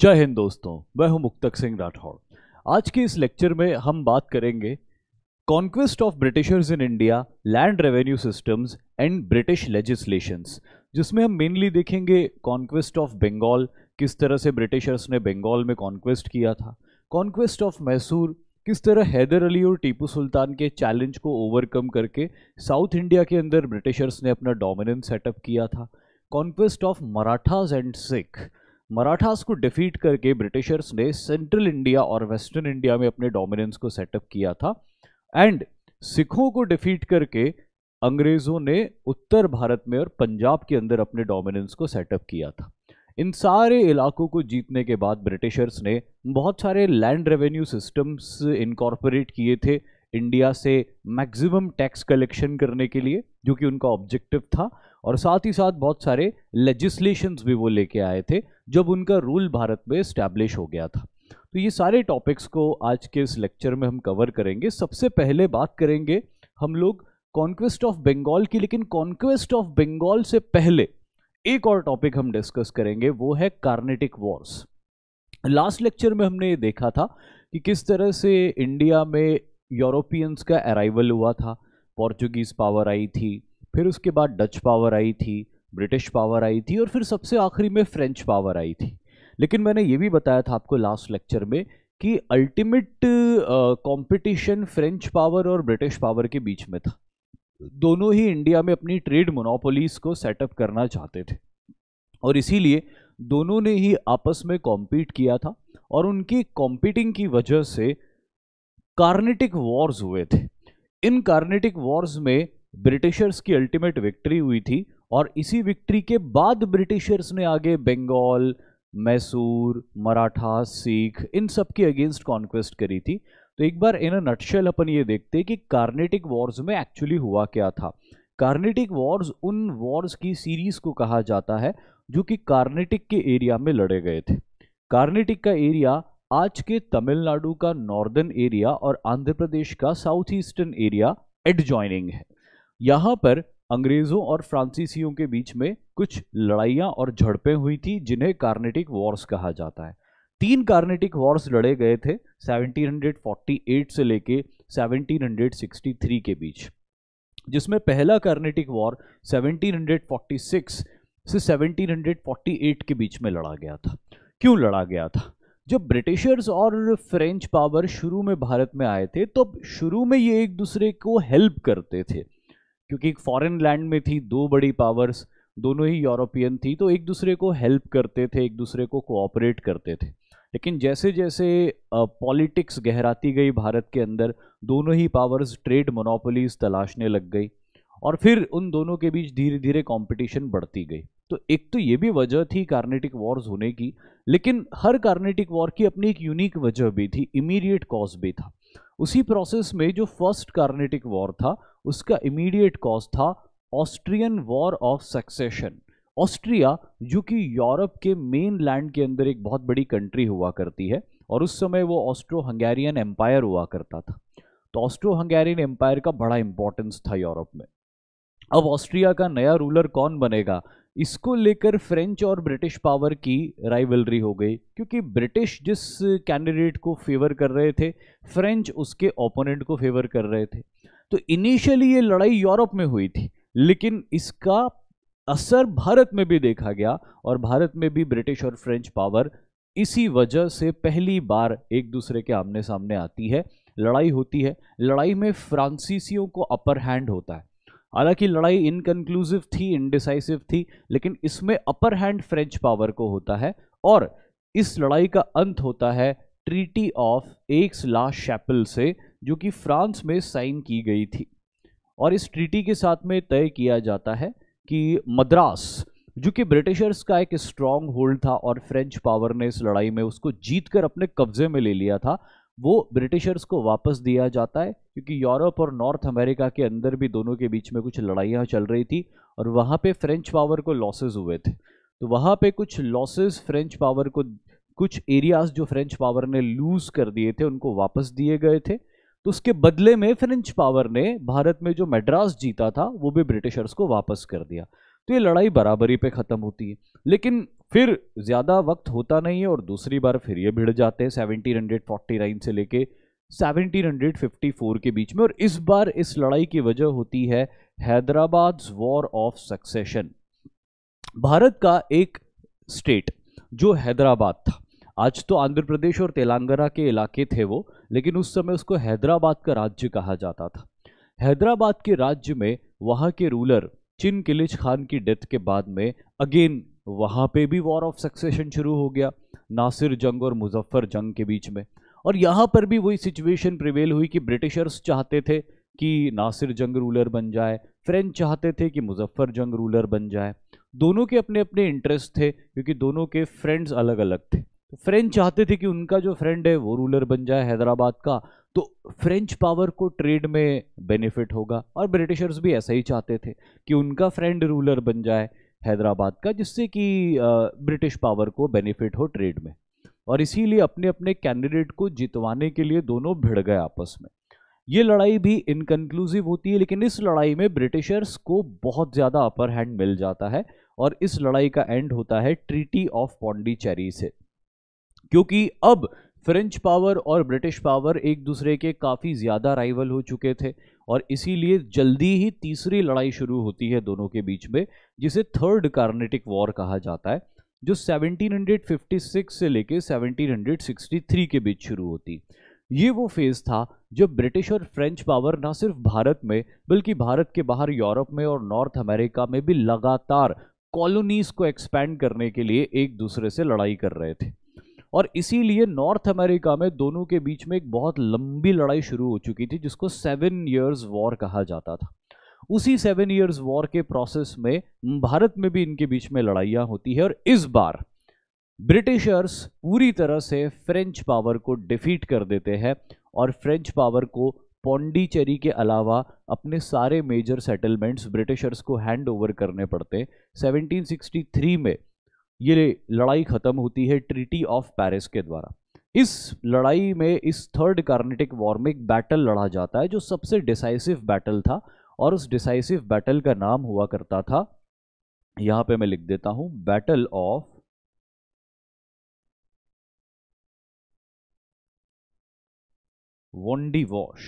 जय हिंद दोस्तों मैं हूं मुक्तक सिंह राठौर आज के इस लेक्चर में हम बात करेंगे conquest of Britishers in India land revenue systems and British legislations जिसमें हम मेनली देखेंगे कॉन्क्वेस्ट ऑफ बंगाल किस तरह से ब्रिटिशर्स ने बंगाल में कॉन्क्वेस्ट किया था कॉन्क्वेस्ट ऑफ मैसूर किस तरह हैदर अली और टीपू सुल्तान के चैलेंज को ओवरकम करके साउथ इंडिया के अंदर ब्रिटिशर्स ने अपना डोमिनेंस सेटअप किया था conquest of Marathas and Sikh Marathas को डिफीट करके ब्रिटिशर्स ने सेंट्रल इंडिया और वेस्टर्न इंडिया में अपने डोमिनेंस को सेटअप किया था एंड सिखों को डिफीट करके अंग्रेजों ने उत्तर भारत में और पंजाब के अंदर अपने डोमिनेंस को सेटअप किया था इन सारे इलाकों को जीतने के बाद ब्रिटिशर्स ने बहुत सारे लैंड रेवेन्यू सिस्टम्स इनकॉर्पोरेट किए थे इंडिया से मैक्सिमम टैक्स कलेक्शन करने के लिए जो कि उनका ऑब्जेक्टिव था और साथ ही साथ बहुत सारे लेजिस्लेशंस भी वो लेके आए थे जब उनका रूल भारत में इस्टेब्लिश हो गया था तो ये सारे टॉपिक्स को आज के इस लेक्चर में हम कवर करेंगे सबसे पहले बात करेंगे हम लोग कॉन्क्वेस्ट ऑफ बंगाल की लेकिन कॉन्क्वेस्ट ऑफ बंगाल से पहले एक और टॉपिक हम डिस्कस करेंगे वो है कार्नेटिक वॉर्स लास्ट लेक्चर में हमने ये देखा था कि किस तरह से इंडिया में यूरोपियंस का अराइवल हुआ था पोर्चुगीज़ पावर आई थी फिर उसके बाद डच पावर आई थी ब्रिटिश पावर आई थी और फिर सबसे आखिरी में फ्रेंच पावर आई थी लेकिन मैंने ये भी बताया था आपको लास्ट लेक्चर में कि अल्टीमेट कंपटीशन फ्रेंच पावर और ब्रिटिश पावर के बीच में था दोनों ही इंडिया में अपनी ट्रेड मोनोपोलीस को सेटअप करना चाहते थे और इसीलिए दोनों ने ही आपस में कॉम्पीट किया था और उनकी कॉम्पीटिंग की वजह से कार्नेटिक वॉर्स हुए थे इन कार्नेटिक वॉर्स में ब्रिटिशर्स की अल्टीमेट विक्ट्री हुई थी और इसी विक्ट्री के बाद ब्रिटिशर्स ने आगे बंगाल मैसूर मराठा सिख इन सब के अगेंस्ट कॉन्क्वेस्ट करी थी तो एक बार इन नटशेल अपन ये देखते कि कार्नेटिक वॉर्स में एक्चुअली हुआ क्या था कार्नेटिक वॉर्स उन वॉर्स की सीरीज को कहा जाता है जो कि कार्नेटिक के एरिया में लड़े गए थे कार्नेटिक का एरिया आज के तमिलनाडु का नॉर्दर्न एरिया और आंध्र प्रदेश का साउथ ईस्टर्न एरिया एडजॉइनिंग है यहाँ पर अंग्रेजों और फ्रांसीसियों के बीच में कुछ लड़ाइयाँ और झड़पें हुई थी जिन्हें कार्नेटिक वॉर्स कहा जाता है तीन कार्नेटिक वॉर्स लड़े गए थे 1748 से लेके 1763 के बीच जिसमें पहला कार्नेटिक वॉर 1746 से 1748 के बीच में लड़ा गया था क्यों लड़ा गया था जब ब्रिटिशर्स और फ्रेंच पावर शुरू में भारत में आए थे तो शुरू में ये एक दूसरे को हेल्प करते थे क्योंकि एक फॉरेन लैंड में थी दो बड़ी पावर्स दोनों ही यूरोपियन थी तो एक दूसरे को हेल्प करते थे एक दूसरे को कोऑपरेट करते थे लेकिन जैसे जैसे पॉलिटिक्स गहराती गई भारत के अंदर दोनों ही पावर्स ट्रेड मोनोपोलीज तलाशने लग गई और फिर उन दोनों के बीच धीरे धीरे कंपटीशन बढ़ती गई तो एक तो ये भी वजह थी कार्नेटिक वॉर्स होने की लेकिन हर कार्नेटिक वॉर की अपनी एक यूनिक वजह भी थी इमीडिएट कॉज भी था उसी प्रोसेस में जो फर्स्ट कार्नेटिक वॉर था उसका इमीडिएट कॉज था Austrian war of succession Austria जो कि यूरोप के मेन लैंड के अंदर एक बहुत बड़ी कंट्री हुआ करती है और उस समय वो ऑस्ट्रो हंगेरियन एम्पायर हुआ करता था तो ऑस्ट्रो हंगेरियन एम्पायर का बड़ा इंपॉर्टेंस था यूरोप में अब ऑस्ट्रिया का नया रूलर कौन बनेगा इसको लेकर फ्रेंच और ब्रिटिश पावर की राइवलरी हो गई क्योंकि ब्रिटिश जिस कैंडिडेट को फेवर कर रहे थे फ्रेंच उसके ओपोनेंट को फेवर कर रहे थे तो इनिशियली ये लड़ाई यूरोप में हुई थी लेकिन इसका असर भारत में भी देखा गया और भारत में भी ब्रिटिश और फ्रेंच पावर इसी वजह से पहली बार एक दूसरे के आमने सामने आती है लड़ाई होती है लड़ाई में फ्रांसीसियों को अपर हैंड होता है हालांकि लड़ाई इनकनक्लूसिव थी इनडिसाइसिव थी लेकिन इसमें अपर हैंड फ्रेंच पावर को होता है और इस लड़ाई का अंत होता है treaty of Aix la Chapelle से जो कि फ्रांस में साइन की गई थी और इस ट्रीटी के साथ में तय किया जाता है कि मद्रास जो कि ब्रिटिशर्स का एक स्ट्रांग होल्ड था और फ्रेंच पावर ने इस लड़ाई में उसको जीतकर अपने कब्जे में ले लिया था वो ब्रिटिशर्स को वापस दिया जाता है क्योंकि यूरोप और नॉर्थ अमेरिका के अंदर भी दोनों के बीच में कुछ लड़ाइयाँ चल रही थी और वहाँ पे फ्रेंच पावर को लॉसेज हुए थे तो वहाँ पे कुछ लॉसेज फ्रेंच पावर को कुछ एरियाज जो फ्रेंच पावर ने लूज़ कर दिए थे उनको वापस दिए गए थे तो उसके बदले में फ्रेंच पावर ने भारत में जो मद्रास जीता था वो भी ब्रिटिशर्स को वापस कर दिया तो ये लड़ाई बराबरी पे ख़त्म होती है लेकिन फिर ज़्यादा वक्त होता नहीं है और दूसरी बार फिर ये भिड़ जाते हैं सेवनटीन हंड्रेड फोर्टी नाइन से लेके सेवनटीन के बीच में और इस बार इस लड़ाई की वजह होती है Hyderabad war of succession Bharat का एक स्टेट जो हैदराबाद था आज तो आंध्र प्रदेश और तेलंगाना के इलाके थे वो लेकिन उस समय उसको हैदराबाद का राज्य कहा जाता था हैदराबाद के राज्य में वहाँ के रूलर चिन किलिच खान की डेथ के बाद में अगेन वहाँ पे भी वॉर ऑफ सक्सेशन शुरू हो गया नासिर जंग और मुजफ्फर जंग के बीच में और यहाँ पर भी वही सिचुएशन प्रिवेल हुई कि ब्रिटिशर्स चाहते थे कि नासिर जंग रूलर बन जाए फ्रेंच चाहते थे कि मुजफ्फर जंग रूलर बन जाए दोनों के अपने अपने इंटरेस्ट थे क्योंकि दोनों के फ्रेंड्स अलग अलग थे तो फ्रेंच चाहते थे कि उनका जो फ्रेंड है वो रूलर बन जाए हैदराबाद का तो फ्रेंच पावर को ट्रेड में बेनिफिट होगा और ब्रिटिशर्स भी ऐसा ही चाहते थे कि उनका फ्रेंड रूलर बन जाए हैदराबाद का जिससे कि ब्रिटिश पावर को बेनिफिट हो ट्रेड में और इसीलिए अपने अपने कैंडिडेट को जितवाने के लिए दोनों भिड़ गए आपस में ये लड़ाई भी इनकन्क्लूसिव होती है लेकिन इस लड़ाई में ब्रिटिशर्स को बहुत ज़्यादा अपर हैंड मिल जाता है और इस लड़ाई का एंड होता है ट्रीटी ऑफ पौंडीचेरी से क्योंकि अब फ्रेंच पावर और ब्रिटिश पावर एक दूसरे के काफ़ी ज़्यादा राइवल हो चुके थे और इसीलिए जल्दी ही तीसरी लड़ाई शुरू होती है दोनों के बीच में जिसे थर्ड कार्नेटिक वॉर कहा जाता है जो 1756 से लेके 1763 के बीच शुरू होती ये वो फेज़ था जब ब्रिटिश और फ्रेंच पावर ना सिर्फ भारत में बल्कि भारत के बाहर यूरोप में और नॉर्थ अमेरिका में भी लगातार कॉलोनीज़ को एक्सपैंड करने के लिए एक दूसरे से लड़ाई कर रहे थे और इसीलिए नॉर्थ अमेरिका में दोनों के बीच में एक बहुत लंबी लड़ाई शुरू हो चुकी थी जिसको सेवन ईयर्स वॉर कहा जाता था उसी सेवन ईयर्स वॉर के प्रोसेस में भारत में भी इनके बीच में लड़ाइयाँ होती है और इस बार ब्रिटिशर्स पूरी तरह से फ्रेंच पावर को डिफीट कर देते हैं और फ्रेंच पावर को पौंडीचेरी के अलावा अपने सारे मेजर सेटलमेंट्स ब्रिटिशर्स को हैंड ओवर करने पड़ते 1763 में ये लड़ाई ख़त्म होती है ट्रीटी ऑफ पेरिस के द्वारा इस लड़ाई में इस थर्ड कार्नेटिक वॉर में एक बैटल लड़ा जाता है जो सबसे डिसाइसिव बैटल था और उस डिसाइसिव बैटल का नाम हुआ करता था यहां पे मैं लिख देता हूं बैटल ऑफ वोंडी वॉश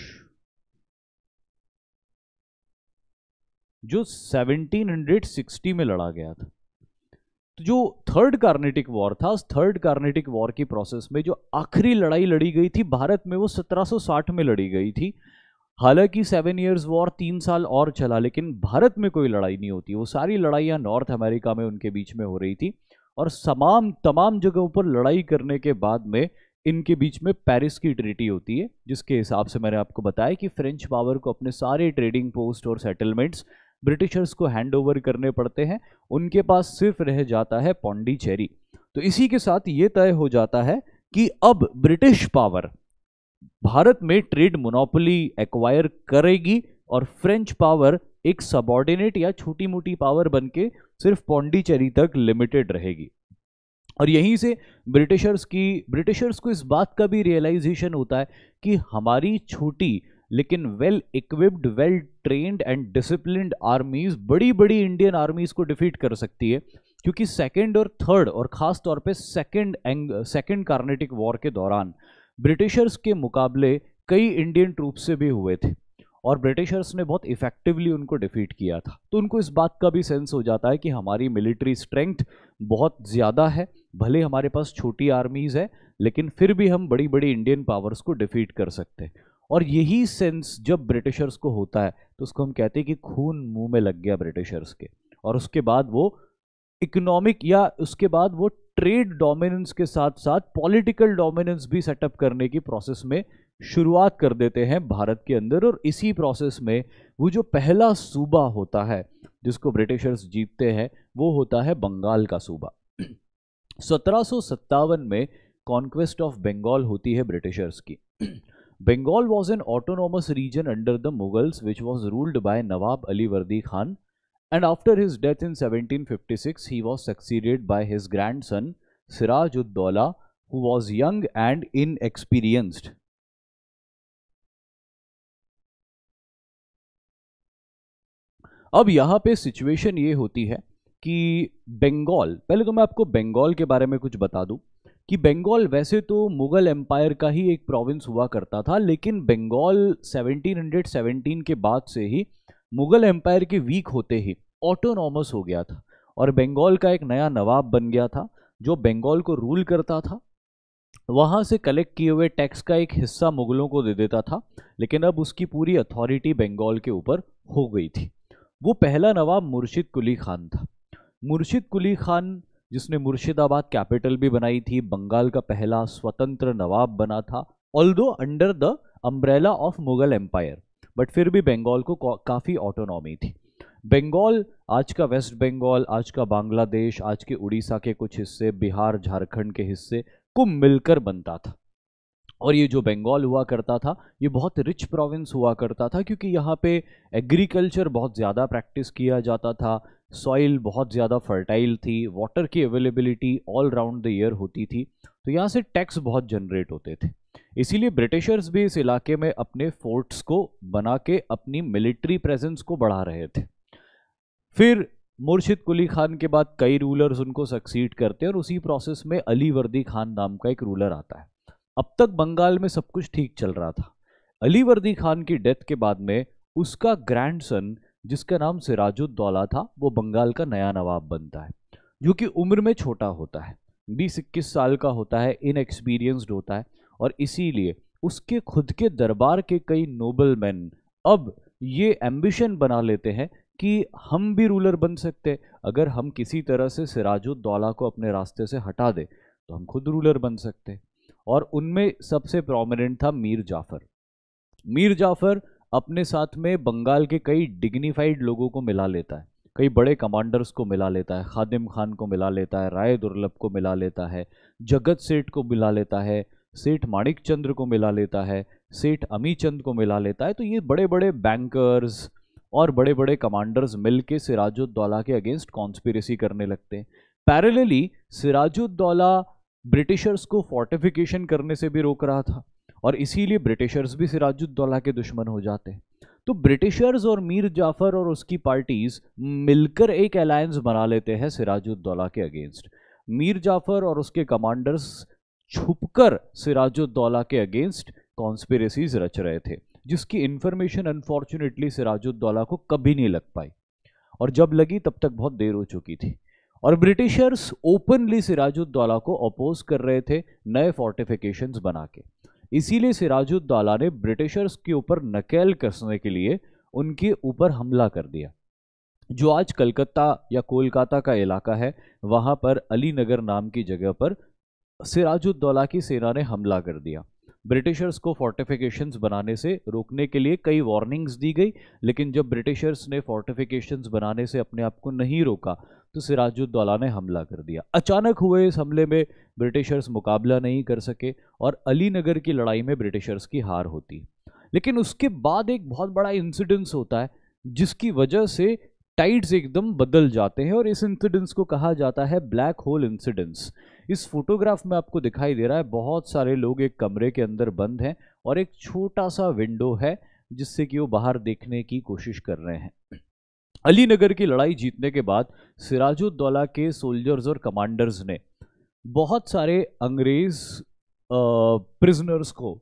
जो 1760 में लड़ा गया था तो जो थर्ड कार्नेटिक वॉर था उस थर्ड कार्नेटिक वॉर की प्रोसेस में जो आखिरी लड़ाई लड़ी गई थी भारत में वो 1760 में लड़ी गई थी हालांकि सेवन ईयर्स वॉर तीन साल और चला लेकिन भारत में कोई लड़ाई नहीं होती वो सारी लड़ाइयाँ नॉर्थ अमेरिका में उनके बीच में हो रही थी और तमाम तमाम जगहों पर लड़ाई करने के बाद में इनके बीच में पेरिस की ट्रीटी होती है जिसके हिसाब से मैंने आपको बताया कि फ्रेंच पावर को अपने सारे ट्रेडिंग पोस्ट और सेटलमेंट्स ब्रिटिशर्स को हैंड ओवर करने पड़ते हैं उनके पास सिर्फ रह जाता है पौंडीचेरी तो इसी के साथ ये तय हो जाता है कि अब ब्रिटिश पावर भारत में ट्रेड मोनोपोली एक्वायर करेगी और फ्रेंच पावर एक सबॉर्डिनेट या छोटी मोटी पावर बनके सिर्फ पौंडीचेरी तक लिमिटेड रहेगी और यहीं से ब्रिटिशर्स की ब्रिटिशर्स को इस बात का भी रियलाइजेशन होता है कि हमारी छोटी लेकिन well equipped well trained and disciplined armies बड़ी बड़ी इंडियन आर्मीज को डिफीट कर सकती है क्योंकि सेकेंड और थर्ड और ख़ास तौर पे सेकेंड सेकेंड कार्नेटिक वॉर के दौरान ब्रिटिशर्स के मुकाबले कई इंडियन ट्रूप्स से भी हुए थे और ब्रिटिशर्स ने बहुत इफेक्टिवली उनको डिफीट किया था तो उनको इस बात का भी सेंस हो जाता है कि हमारी मिलिट्री स्ट्रेंथ बहुत ज़्यादा है भले हमारे पास छोटी आर्मीज़ है लेकिन फिर भी हम बड़ी बड़ी इंडियन पावर्स को डिफीट कर सकते हैं और यही सेंस जब ब्रिटिशर्स को होता है तो उसको हम कहते हैं कि खून मुंह में लग गया ब्रिटिशर्स के और उसके बाद वो इकोनॉमिक या उसके बाद वो ट्रेड डोमिनेंस के साथ साथ पॉलिटिकल डोमिनेंस भी सेटअप करने की प्रोसेस में शुरुआत कर देते हैं भारत के अंदर और इसी प्रोसेस में वो जो पहला सूबा होता है जिसको ब्रिटिशर्स जीतते हैं वो होता है बंगाल का सूबा सत्रह में कॉन्क्वेस्ट ऑफ बंगाल होती है ब्रिटिशर्स की Bengal was an autonomous region under the Mughals which was ruled by Nawab Ali Wardi Khan and after his death in 1756 he was succeeded by his grandson Siraj ud Dawla who was young and inexperienced. अब यहाँ पे situation ये होती है कि बंगाल पहले तो मैं आपको बंगाल के बारे में कुछ बता दूं कि बंगाल वैसे तो मुगल एम्पायर का ही एक प्रोविंस हुआ करता था लेकिन बंगाल 1717 के बाद से ही मुगल एम्पायर के वीक होते ही ऑटोनॉमस हो गया था और बंगाल का एक नया नवाब बन गया था जो बंगाल को रूल करता था वहाँ से कलेक्ट किए हुए टैक्स का एक हिस्सा मुगलों को दे देता था लेकिन अब उसकी पूरी अथॉरिटी बंगाल के ऊपर हो गई थी वो पहला नवाब मुर्शिद कुली खान था मुर्शिद कुली खान जिसने मुर्शिदाबाद कैपिटल भी बनाई थी बंगाल का पहला स्वतंत्र नवाब बना था all under the umbrella of Mughal empire but फिर भी बंगाल को काफ़ी ऑटोनॉमी थी बंगाल आज का वेस्ट बंगाल आज का बांग्लादेश आज के उड़ीसा के कुछ हिस्से बिहार झारखंड के हिस्से को मिलकर बनता था और ये जो बंगाल हुआ करता था ये बहुत रिच प्रोविंस हुआ करता था क्योंकि यहाँ पे एग्रीकल्चर बहुत ज़्यादा प्रैक्टिस किया जाता था सॉइल बहुत ज़्यादा फर्टाइल थी वाटर की availability all round the year होती थी तो यहाँ से टैक्स बहुत जनरेट होते थे इसीलिए ब्रिटिशर्स भी इस इलाके में अपने फोर्ट्स को बना के अपनी मिलिट्री प्रेजेंस को बढ़ा रहे थे फिर मुर्शिद कुली खान के बाद कई रूलर्स उनको सक्सीड करते हैं और उसी प्रोसेस में अली वर्दी खान नाम का एक रूलर आता है अब तक बंगाल में सब कुछ ठीक चल रहा था अली वर्दी खान की डेथ के बाद में उसका ग्रैंडसन जिसका नाम सिराजुद्दौला था वो बंगाल का नया नवाब बनता है जो कि उम्र में छोटा होता है बीस इक्कीस साल का होता है इनएक्सपीरियंस्ड होता है और इसीलिए उसके खुद के दरबार के कई नोबल मैन अब ये एम्बिशन बना लेते हैं कि हम भी रूलर बन सकते अगर हम किसी तरह से सिराजुद्दौला को अपने रास्ते से हटा दें तो हम खुद रूलर बन सकते और उनमें सबसे प्रोमिनेंट था मीर जाफर मीर जाफर अपने साथ में बंगाल के कई डिग्निफाइड लोगों को मिला लेता है कई बड़े कमांडर्स को मिला लेता है खादिम खान को मिला लेता है राय दुर्लभ को मिला लेता है जगत सेठ को मिला लेता है सेठ माणिक चंद्र को मिला लेता है सेठ अमी चंद को मिला लेता है तो ये बड़े बड़े बैंकर्स और बड़े बड़े कमांडर्स मिल के सिराजुद्दौला के अगेंस्ट कॉन्स्पिरसी करने लगते हैं पैरेलली सिराजुद्दौला ब्रिटिशर्स को फोर्टिफिकेशन करने से भी रोक रहा था और इसीलिए ब्रिटिशर्स भी सिराजुद्दौला के दुश्मन हो जाते तो ब्रिटिशर्स और मीर जाफर और उसकी पार्टीज मिलकर एक अलायंस बना लेते हैं सिराजुद्दौला के अगेंस्ट मीर जाफर और उसके कमांडर्स छुपकर सिराजुद्दौला के अगेंस्ट कॉन्स्पिरसीज रच रहे थे जिसकी इन्फॉर्मेशन अनफॉर्चुनेटली सिराजुद्दौला को कभी नहीं लग पाई और जब लगी तब तक बहुत देर हो चुकी थी और ब्रिटिशर्स ओपनली सिराजुद्दौला को अपोज कर रहे थे नए फोर्टिफिकेशन बना के इसीलिए सिराजुद्दौला ने ब्रिटिशर्स के ऊपर नकेल कसने के लिए उनके ऊपर हमला कर दिया जो आज कलकत्ता या कोलकाता का इलाका है वहाँ पर अली नगर नाम की जगह पर सिराजुद्दौला की सेना ने हमला कर दिया ब्रिटिशर्स को फोर्टिफिकेशंस बनाने से रोकने के लिए कई वार्निंग्स दी गई लेकिन जब ब्रिटिशर्स ने फोर्टिफिकेशंस बनाने से अपने आप को नहीं रोका तो सिराजुद्दौला ने हमला कर दिया अचानक हुए इस हमले में ब्रिटिशर्स मुकाबला नहीं कर सके और अलीनगर की लड़ाई में ब्रिटिशर्स की हार होती लेकिन उसके बाद एक बहुत बड़ा इंसिडेंस होता है जिसकी वजह से टाइड्स एकदम बदल जाते हैं और इस इंसिडेंस को कहा जाता है ब्लैक होल इंसिडेंस इस फोटोग्राफ में आपको दिखाई दे रहा है बहुत सारे लोग एक कमरे के अंदर बंद हैं और एक छोटा सा विंडो है जिससे कि वो बाहर देखने की कोशिश कर रहे हैं अली नगर की लड़ाई जीतने के बाद सिराजुद्दौला के सोल्जर्स और कमांडर्स ने बहुत सारे अंग्रेज प्रिजनर्स को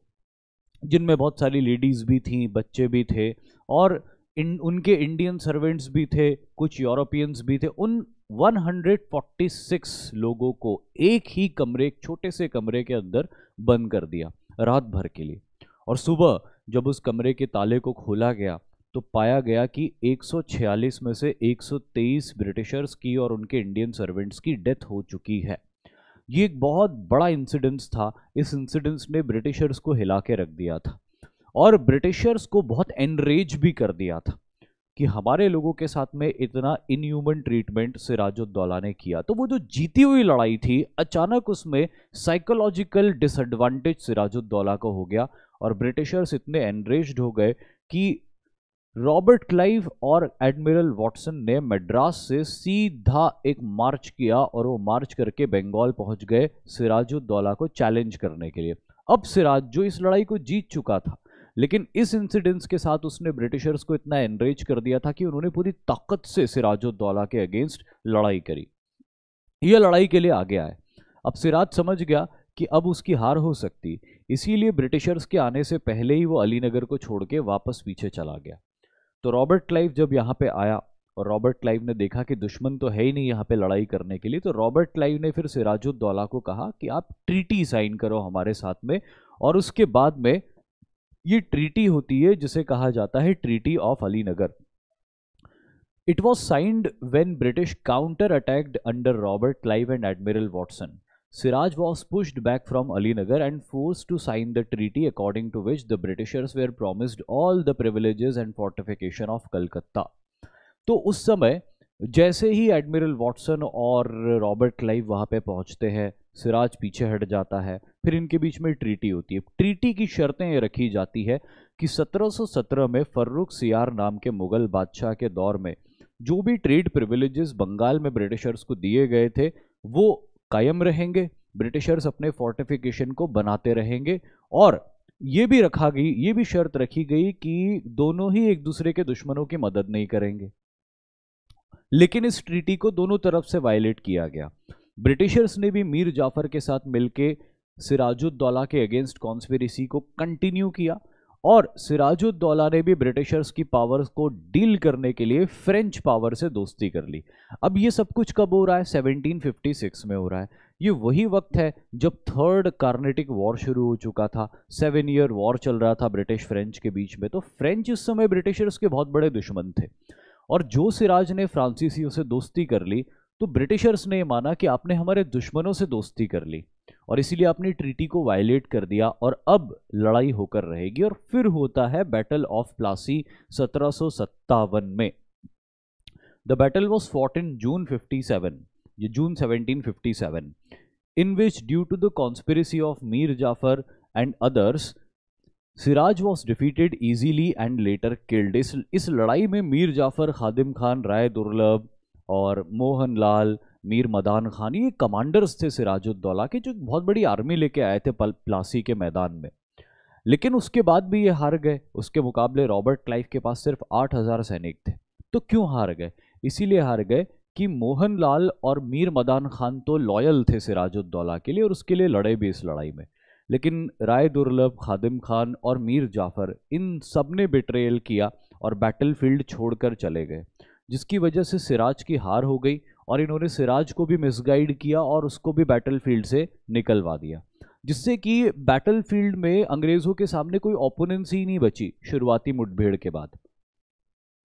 जिनमें बहुत सारी लेडीज़ भी थीं बच्चे भी थे और इन उनके इंडियन सर्वेंट्स भी थे कुछ यूरोपियंस भी थे उन 146 लोगों को एक ही कमरे एक छोटे से कमरे के अंदर बंद कर दिया रात भर के लिए और सुबह जब उस कमरे के ताले को खोला गया तो पाया गया कि 146 में से 123 ब्रिटिशर्स की और उनके इंडियन सर्वेंट्स की डेथ हो चुकी है ये एक बहुत बड़ा इंसिडेंस था इस इंसिडेंस ने ब्रिटिशर्स को हिला के रख दिया था और ब्रिटिशर्स को बहुत एनरेज भी कर दिया था कि हमारे लोगों के साथ में इतना इनह्यूमन ट्रीटमेंट सिराजुद्दौला ने किया तो वो जो जीती हुई लड़ाई थी अचानक उसमें साइकोलॉजिकल डिसएडवांटेज सिराजुद्दौला को हो गया और ब्रिटिशर्स इतने एनरेज्ड हो गए कि रॉबर्ट क्लाइव और एडमिरल वॉटसन ने मद्रास से सीधा एक मार्च किया और वो मार्च करके बंगाल पहुंच गए सिराजुद्दौला को चैलेंज करने के लिए अब सिराज जो इस लड़ाई को जीत चुका था लेकिन इस इंसिडेंस के साथ उसने ब्रिटिशर्स को इतना एनरेज कर दिया था कि उन्होंने पूरी ताकत से सिराजुद्दौला के अगेंस्ट लड़ाई करी यह लड़ाई के लिए आगे आए अब सिराज समझ गया कि अब उसकी हार हो सकती इसीलिए ब्रिटिशर्स के आने से पहले ही वो अलीनगर को छोड़ के वापस पीछे चला गया तो रॉबर्ट क्लाइव जब यहाँ पे आया और रॉबर्ट क्लाइव ने देखा कि दुश्मन तो है ही नहीं यहाँ पे लड़ाई करने के लिए तो रॉबर्ट क्लाइव ने फिर सिराजुद्दौला को कहा कि आप ट्रीटी साइन करो हमारे साथ में और उसके बाद में ये ट्रीटी होती है जिसे कहा जाता है treaty of Alinagar it was signed when British counter attacked under Robert Clive and Admiral Watson Siraj was pushed back from Alinagar and forced to sign the treaty according to which the Britishers were promised all the privileges and fortification of Calcutta तो उस समय जैसे ही Admiral Watson और Robert Clive वहाँ पर पहुँचते हैं सिराज पीछे हट जाता है फिर इनके बीच में ट्रीटी होती है ट्रीटी की शर्तें ये रखी जाती है कि 1717 में फर्रुख सियार नाम के मुगल बादशाह के दौर में जो भी ट्रेड प्रिविलेजेस बंगाल में ब्रिटिशर्स को दिए गए थे वो कायम रहेंगे ब्रिटिशर्स अपने फोर्टिफिकेशन को बनाते रहेंगे और ये भी रखा गई ये भी शर्त रखी गई कि दोनों ही एक दूसरे के दुश्मनों की मदद नहीं करेंगे लेकिन इस ट्रीटी को दोनों तरफ से वायलेट किया गया ब्रिटिशर्स ने भी मीर जाफर के साथ मिलकर सिराजुद्दौला के अगेंस्ट कॉन्स्पिरसी को कंटिन्यू किया और सिराजुद्दौला ने भी ब्रिटिशर्स की पावर्स को डील करने के लिए फ्रेंच पावर से दोस्ती कर ली अब ये सब कुछ कब हो रहा है 1756 में हो रहा है ये वही वक्त है जब थर्ड कार्नेटिक वॉर शुरू हो चुका था सेवन ईयर वॉर चल रहा था ब्रिटिश फ्रेंच के बीच में तो फ्रेंच इस समय ब्रिटिशर्स के बहुत बड़े दुश्मन थे और जो सिराज ने फ्रांसीसियों से दोस्ती कर ली तो ब्रिटिशर्स ने माना कि आपने हमारे दुश्मनों से दोस्ती कर ली और इसीलिए आपने ट्रीटी को वायलेट कर दिया और अब लड़ाई होकर रहेगी और फिर होता है बैटल ऑफ प्लासी सत्रह में the battle was fought in June fifty ये June seventeen in which due to the conspiracy of Mir Jafar and others Siraj was defeated easily and later killed इस इस लड़ाई में मीर जाफर खादिम खान राय दुर्लभ और मोहन लाल मीर मदान खान ये कमांडर्स थे सिराजुद्दौला के जो बहुत बड़ी आर्मी लेके आए थे पल प्लासी के मैदान में लेकिन उसके बाद भी ये हार गए उसके मुकाबले रॉबर्ट क्लाइव के पास सिर्फ आठ हज़ार सैनिक थे तो क्यों हार गए इसीलिए हार गए कि मोहन लाल और मीर मदान खान तो लॉयल थे सिराजुद्दौला के लिए और उसके लिए लड़े भी इस लड़ाई में लेकिन राय दुर्लभ खादिम खान और मीर जाफ़र इन सब ने बिट्रेयल किया और बैटलफील्ड छोड़कर चले गए जिसकी वजह से सिराज की हार हो गई और इन्होंने सिराज को भी मिसगाइड किया और उसको भी बैटलफील्ड से निकलवा दिया जिससे कि बैटलफील्ड में अंग्रेज़ों के सामने कोई ओपोनेंस ही नहीं बची शुरुआती मुठभेड़ के बाद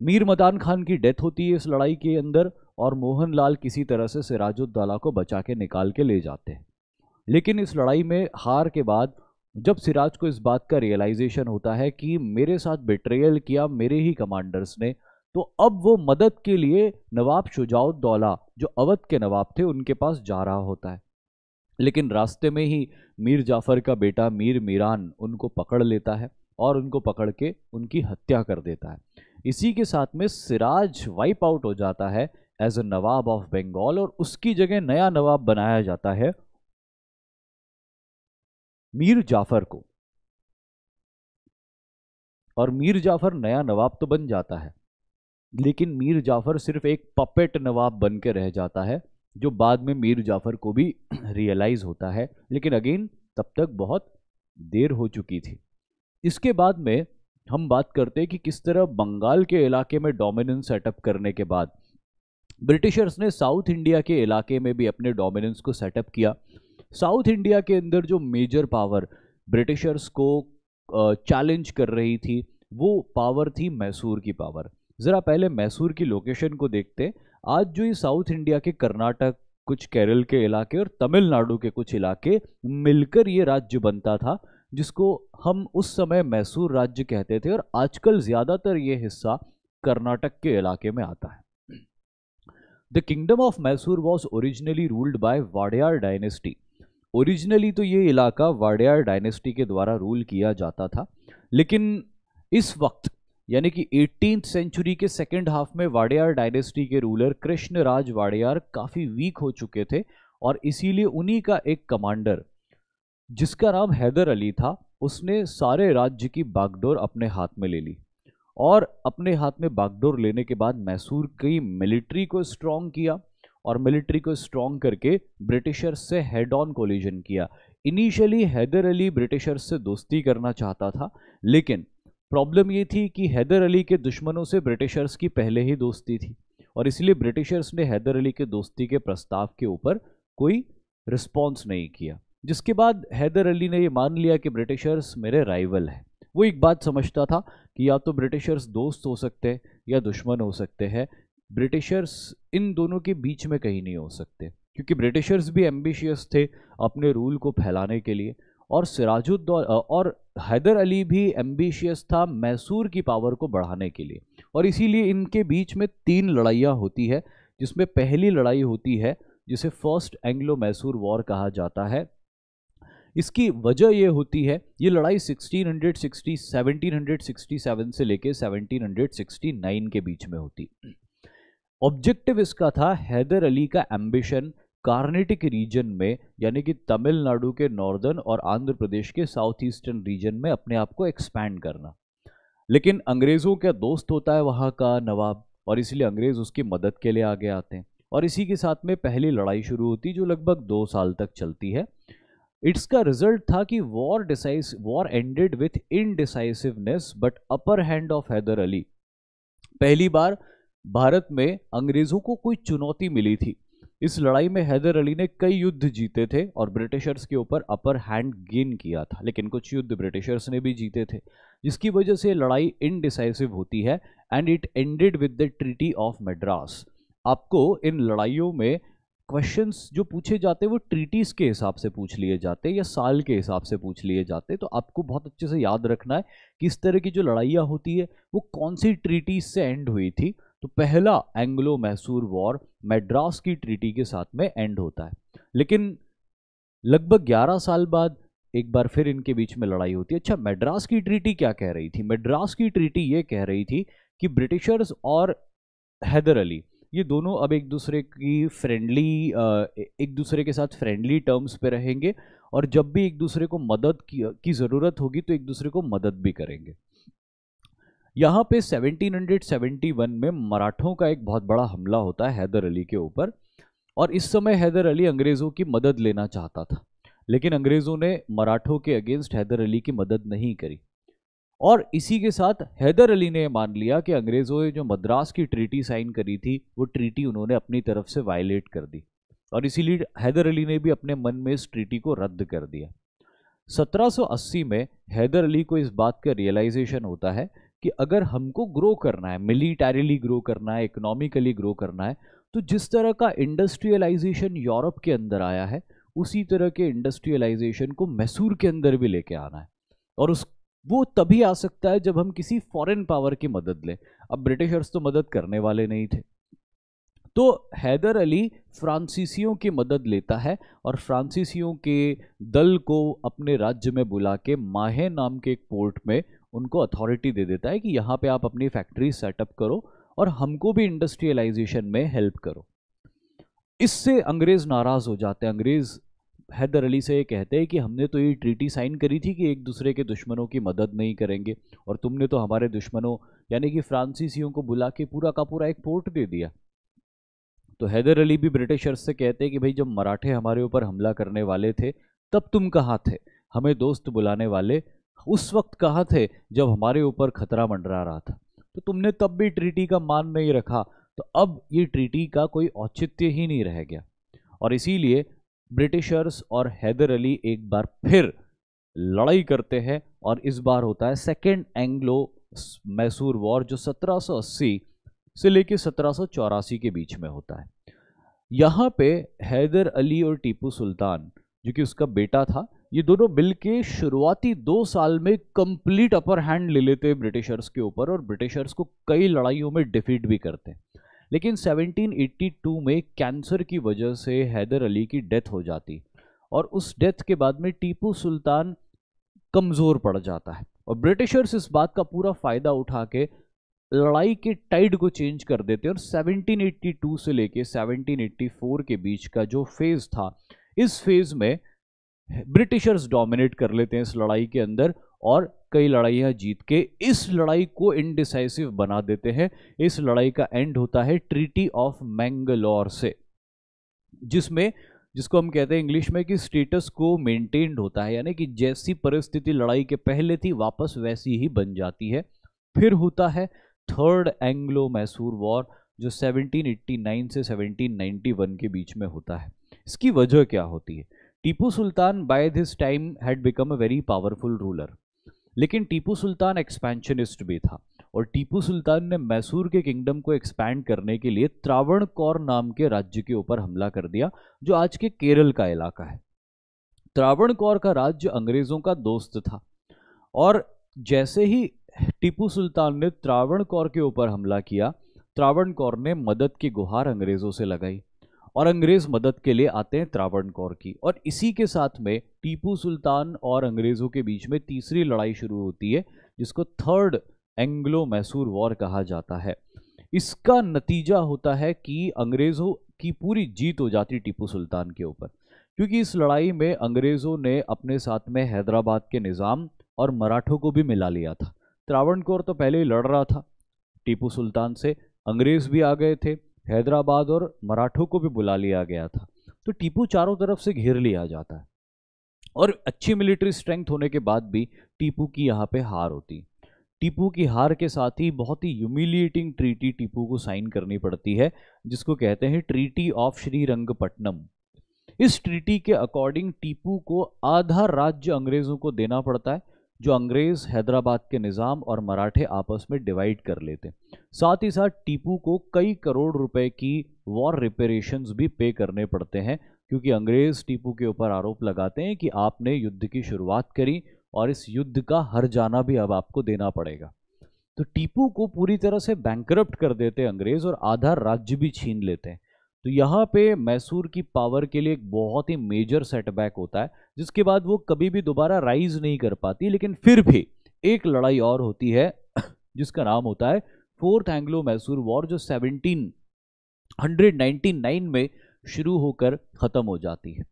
मीर मदान खान की डेथ होती है इस लड़ाई के अंदर और मोहनलाल किसी तरह से सिराजुद्दौला को बचा के निकाल के ले जाते हैं लेकिन इस लड़ाई में हार के बाद जब सिराज को इस बात का रियलाइजेशन होता है कि मेरे साथ बिट्रेयल किया मेरे ही कमांडर्स ने तो अब वो मदद के लिए नवाब शुजाउद्दौला जो अवध के नवाब थे उनके पास जा रहा होता है लेकिन रास्ते में ही मीर जाफर का बेटा मीर मीरान उनको पकड़ लेता है और उनको पकड़ के उनकी हत्या कर देता है इसी के साथ में सिराज वाइप आउट हो जाता है as a nawab of Bengal और उसकी जगह नया नवाब बनाया जाता है मीर जाफर को और मीर जाफर नया नवाब तो बन जाता है लेकिन मीर जाफ़र सिर्फ एक पपेट नवाब बन के रह जाता है जो बाद में मीर जाफ़र को भी रियलाइज़ होता है लेकिन अगेन तब तक बहुत देर हो चुकी थी इसके बाद में हम बात करते हैं कि किस तरह बंगाल के इलाके में डोमिनेंस सेटअप करने के बाद ब्रिटिशर्स ने साउथ इंडिया के इलाके में भी अपने डोमिनेंस को सेटअप किया साउथ इंडिया के अंदर जो मेजर पावर ब्रिटिशर्स को चैलेंज कर रही थी वो पावर थी मैसूर की पावर ज़रा पहले मैसूर की लोकेशन को देखते आज जो ये साउथ इंडिया के कर्नाटक कुछ केरल के इलाके और तमिलनाडु के कुछ इलाके मिलकर ये राज्य बनता था जिसको हम उस समय मैसूर राज्य कहते थे और आजकल ज़्यादातर ये हिस्सा कर्नाटक के इलाके में आता है the kingdom of Mysore was originally ruled by Wadiyar dynasty originally तो ये इलाका वाडियार डायनेस्टी के द्वारा रूल किया जाता था लेकिन इस वक्त यानी कि एटीन सेंचुरी के सेकेंड हाफ में वाडेयर डायनेस्टी के रूलर कृष्णराज वाडेयार काफ़ी वीक हो चुके थे और इसीलिए उन्हीं का एक कमांडर जिसका नाम हैदर अली था उसने सारे राज्य की बागडोर अपने हाथ में ले ली और अपने हाथ में बागडोर लेने के बाद मैसूर की मिलिट्री को स्ट्रॉन्ग किया और मिलिट्री को स्ट्रॉन्ग करके ब्रिटिशर्स से हेड ऑन कोलिजन किया इनिशियली हैदर अली ब्रिटिशर्स से दोस्ती करना चाहता था लेकिन प्रॉब्लम ये थी कि हैदर अली के दुश्मनों से ब्रिटिशर्स की पहले ही दोस्ती थी और इसलिए ब्रिटिशर्स ने हैदर अली के दोस्ती के प्रस्ताव के ऊपर कोई रिस्पॉन्स नहीं किया जिसके बाद हैदर अली ने ये मान लिया कि ब्रिटिशर्स मेरे राइवल हैं वो एक बात समझता था कि या तो ब्रिटिशर्स दोस्त हो सकते हैं या दुश्मन हो सकते हैं ब्रिटिशर्स इन दोनों के बीच में कहीं नहीं हो सकते क्योंकि ब्रिटिशर्स भी एम्बिशियस थे अपने रूल को फैलाने के लिए और सिराजुद्दौल और हैदर अली भी एम्बिशियस था मैसूर की पावर को बढ़ाने के लिए और इसीलिए इनके बीच में तीन लड़ाइयाँ होती है जिसमें पहली लड़ाई होती है जिसे फर्स्ट एंग्लो मैसूर वॉर कहा जाता है इसकी वजह यह होती है ये लड़ाई 1660 1767 से लेकर 1769 के बीच में होती ऑब्जेक्टिव इसका था हैदर अली का एम्बिशन कार्नेटिक रीजन में यानी कि तमिलनाडु के नॉर्दर्न और आंध्र प्रदेश के साउथ ईस्टर्न रीजन में अपने आप को एक्सपैंड करना लेकिन अंग्रेज़ों का दोस्त होता है वहाँ का नवाब और इसलिए अंग्रेज़ उसकी मदद के लिए आगे आते हैं और इसी के साथ में पहली लड़ाई शुरू होती जो लगभग दो साल तक चलती है इट्स का रिजल्ट था कि war decides war ended with indecisiveness but upper hand of Hyder Ali पहली बार भारत में अंग्रेज़ों को कोई चुनौती मिली थी इस लड़ाई में हैदर अली ने कई युद्ध जीते थे और ब्रिटिशर्स के ऊपर अपर हैंड गेन किया था लेकिन कुछ युद्ध ब्रिटिशर्स ने भी जीते थे जिसकी वजह से लड़ाई इनडिसाइसिव होती है and it ended with the treaty of Madras आपको इन लड़ाइयों में क्वेश्चंस जो पूछे जाते हैं वो ट्रीटीज़ के हिसाब से पूछ लिए जाते हैं या साल के हिसाब से पूछ लिए जाते हैं तो आपको बहुत अच्छे से याद रखना है कि इस तरह की जो लड़ाइयाँ होती है वो कौन सी ट्रीटीज़ से एंड हुई थी तो पहला एंग्लो मैसूर वॉर मेड्रास की ट्रीटी के साथ में एंड होता है लेकिन लगभग 11 साल बाद एक बार फिर इनके बीच में लड़ाई होती है अच्छा मेड्रास की ट्रीटी क्या कह रही थी मेड्रास की ट्रीटी ये कह रही थी कि ब्रिटिशर्स और हैदर अली ये दोनों अब एक दूसरे की फ्रेंडली एक दूसरे के साथ फ्रेंडली टर्म्स पे रहेंगे और जब भी एक दूसरे को मदद की, की ज़रूरत होगी तो एक दूसरे को मदद भी करेंगे यहाँ पे 1771 में मराठों का एक बहुत बड़ा हमला होता है हैदर अली के ऊपर और इस समय हैदर अली अंग्रेज़ों की मदद लेना चाहता था लेकिन अंग्रेज़ों ने मराठों के अगेंस्ट हैदर अली की मदद नहीं करी और इसी के साथ हैदर अली ने मान लिया कि अंग्रेज़ों ने जो मद्रास की ट्रीटी साइन करी थी वो ट्रीटी उन्होंने अपनी तरफ से वायलेट कर दी और इसीलिए हैदर अली ने भी अपने मन में इस ट्रीटी को रद्द कर दिया 1780 में हैदर अली को इस बात का रियलाइजेशन होता है कि अगर हमको ग्रो करना है मिलिटरीली ग्रो करना है इकोनॉमिकली ग्रो करना है तो जिस तरह का इंडस्ट्रियलाइजेशन यूरोप के अंदर आया है उसी तरह के इंडस्ट्रियलाइजेशन को मैसूर के अंदर भी लेके आना है और उस वो तभी आ सकता है जब हम किसी फॉरेन पावर की मदद लें अब ब्रिटिशर्स तो मदद करने वाले नहीं थे तो हैदर अली फ्रांसीसियों की मदद लेता है और फ्रांसीसियों के दल को अपने राज्य में बुला के माहे नाम के एक पोर्ट में उनको अथॉरिटी दे देता है कि यहाँ पे आप अपनी फैक्ट्री सेटअप करो और हमको भी इंडस्ट्रियलाइजेशन में हेल्प करो इससे अंग्रेज़ नाराज़ हो जाते हैं अंग्रेज़ हैदर अली से ये कहते हैं कि हमने तो ये ट्रीटी साइन करी थी कि एक दूसरे के दुश्मनों की मदद नहीं करेंगे और तुमने तो हमारे दुश्मनों यानी कि फ्रांसीसियों को बुला के पूरा का पूरा एक पोर्ट दे दिया तो हैदर अली भी ब्रिटिशर्स से कहते हैं कि भाई जब मराठे हमारे ऊपर हमला करने वाले थे तब तुम कहाँ थे हमें दोस्त बुलाने वाले उस वक्त कहा थे जब हमारे ऊपर खतरा मंडरा रहा था तो तुमने तब भी ट्रीटी का मान नहीं रखा तो अब ये ट्रीटी का कोई औचित्य ही नहीं रह गया और इसीलिए ब्रिटिशर्स और हैदर अली एक बार फिर लड़ाई करते हैं और इस बार होता है सेकेंड एंग्लो मैसूर वॉर जो 1780 से लेकर सत्रह के बीच में होता है यहाँ पे हैदर अली और टीपू सुल्तान जो कि उसका बेटा था ये दोनों मिल के शुरुआती दो साल में कंप्लीट अपर हैंड ले लेते हैं ब्रिटिशर्स के ऊपर और ब्रिटिशर्स को कई लड़ाइयों में डिफीट भी करते हैं लेकिन 1782 में कैंसर की वजह से हैदर अली की डेथ हो जाती और उस डेथ के बाद में टीपू सुल्तान कमज़ोर पड़ जाता है और ब्रिटिशर्स इस बात का पूरा फ़ायदा उठा के लड़ाई के टाइड को चेंज कर देते हैं और 1782 से लेके 1784 के बीच का जो फेज़ था इस फेज़ में ब्रिटिशर्स डोमिनेट कर लेते हैं इस लड़ाई के अंदर और कई लड़ाइयाँ जीत के इस लड़ाई को इनडिसाइसिव बना देते हैं इस लड़ाई का एंड होता है ट्रीटी ऑफ मैंगलोर से जिसमें जिसको हम कहते हैं इंग्लिश में कि स्टेटस को मेंटेन्ड होता है यानी कि जैसी परिस्थिति लड़ाई के पहले थी वापस वैसी ही बन जाती है फिर होता है थर्ड एंग्लो मैसूर वॉर जो 1789 से 1791 के बीच में होता है इसकी वजह क्या होती है Tipu Sultan by this time had become a very powerful ruler लेकिन टीपू सुल्तान एक्सपेंशनिस्ट भी था और टीपू सुल्तान ने मैसूर के किंगडम को एक्सपैंड करने के लिए त्रावण कौर नाम के राज्य के ऊपर हमला कर दिया जो आज के केरल का इलाका है त्रावण कौर का राज्य अंग्रेजों का दोस्त था और जैसे ही टीपू सुल्तान ने त्रावण कौर के ऊपर हमला किया त्रावण कौर ने मदद की गुहार अंग्रेजों से लगाई और अंग्रेज मदद के लिए आते हैं कौर की और इसी के साथ में टीपू सुल्तान और अंग्रेजों के बीच में तीसरी लड़ाई शुरू होती है जिसको थर्ड एंग्लो मैसूर वॉर कहा जाता है इसका नतीजा होता है कि अंग्रेजों की पूरी जीत हो जाती टीपू सुल्तान के ऊपर क्योंकि इस लड़ाई में अंग्रेज़ों ने अपने साथ में हैदराबाद के निज़ाम और मराठों को भी मिला लिया था त्रावणकोर तो पहले ही लड़ रहा था टीपू सुल्तान से अंग्रेज़ भी आ गए थे हैदराबाद और मराठों को भी बुला लिया गया था तो टीपू चारों तरफ से घेर लिया जाता है और अच्छी मिलिट्री स्ट्रेंथ होने के बाद भी टीपू की यहाँ पे हार होती टीपू की हार के साथ ही बहुत ही ह्यूमिलिएटिंग ट्रीटी टीपू को साइन करनी पड़ती है जिसको कहते हैं ट्रीटी ऑफ श्री रंगपट्टनम इस ट्रीटी के अकॉर्डिंग टीपू को आधा राज्य अंग्रेज़ों को देना पड़ता है जो अंग्रेज़ हैदराबाद के निज़ाम और मराठे आपस में डिवाइड कर लेते साथ ही साथ टीपू को कई करोड़ रुपए की वॉर रिपेरेशंस भी पे करने पड़ते हैं क्योंकि अंग्रेज़ टीपू के ऊपर आरोप लगाते हैं कि आपने युद्ध की शुरुआत करी और इस युद्ध का हर जाना भी अब आपको देना पड़ेगा तो टीपू को पूरी तरह से बैंक्रप्ट कर देते अंग्रेज़ और आधा राज्य भी छीन लेते हैं तो यहाँ पे मैसूर की पावर के लिए एक बहुत ही मेजर सेटबैक होता है जिसके बाद वो कभी भी दोबारा राइज नहीं कर पाती लेकिन फिर भी एक लड़ाई और होती है जिसका नाम होता है फोर्थ एंग्लो मैसूर वॉर जो सेवनटीन हंड्रेड नाइन में शुरू होकर ख़त्म हो जाती है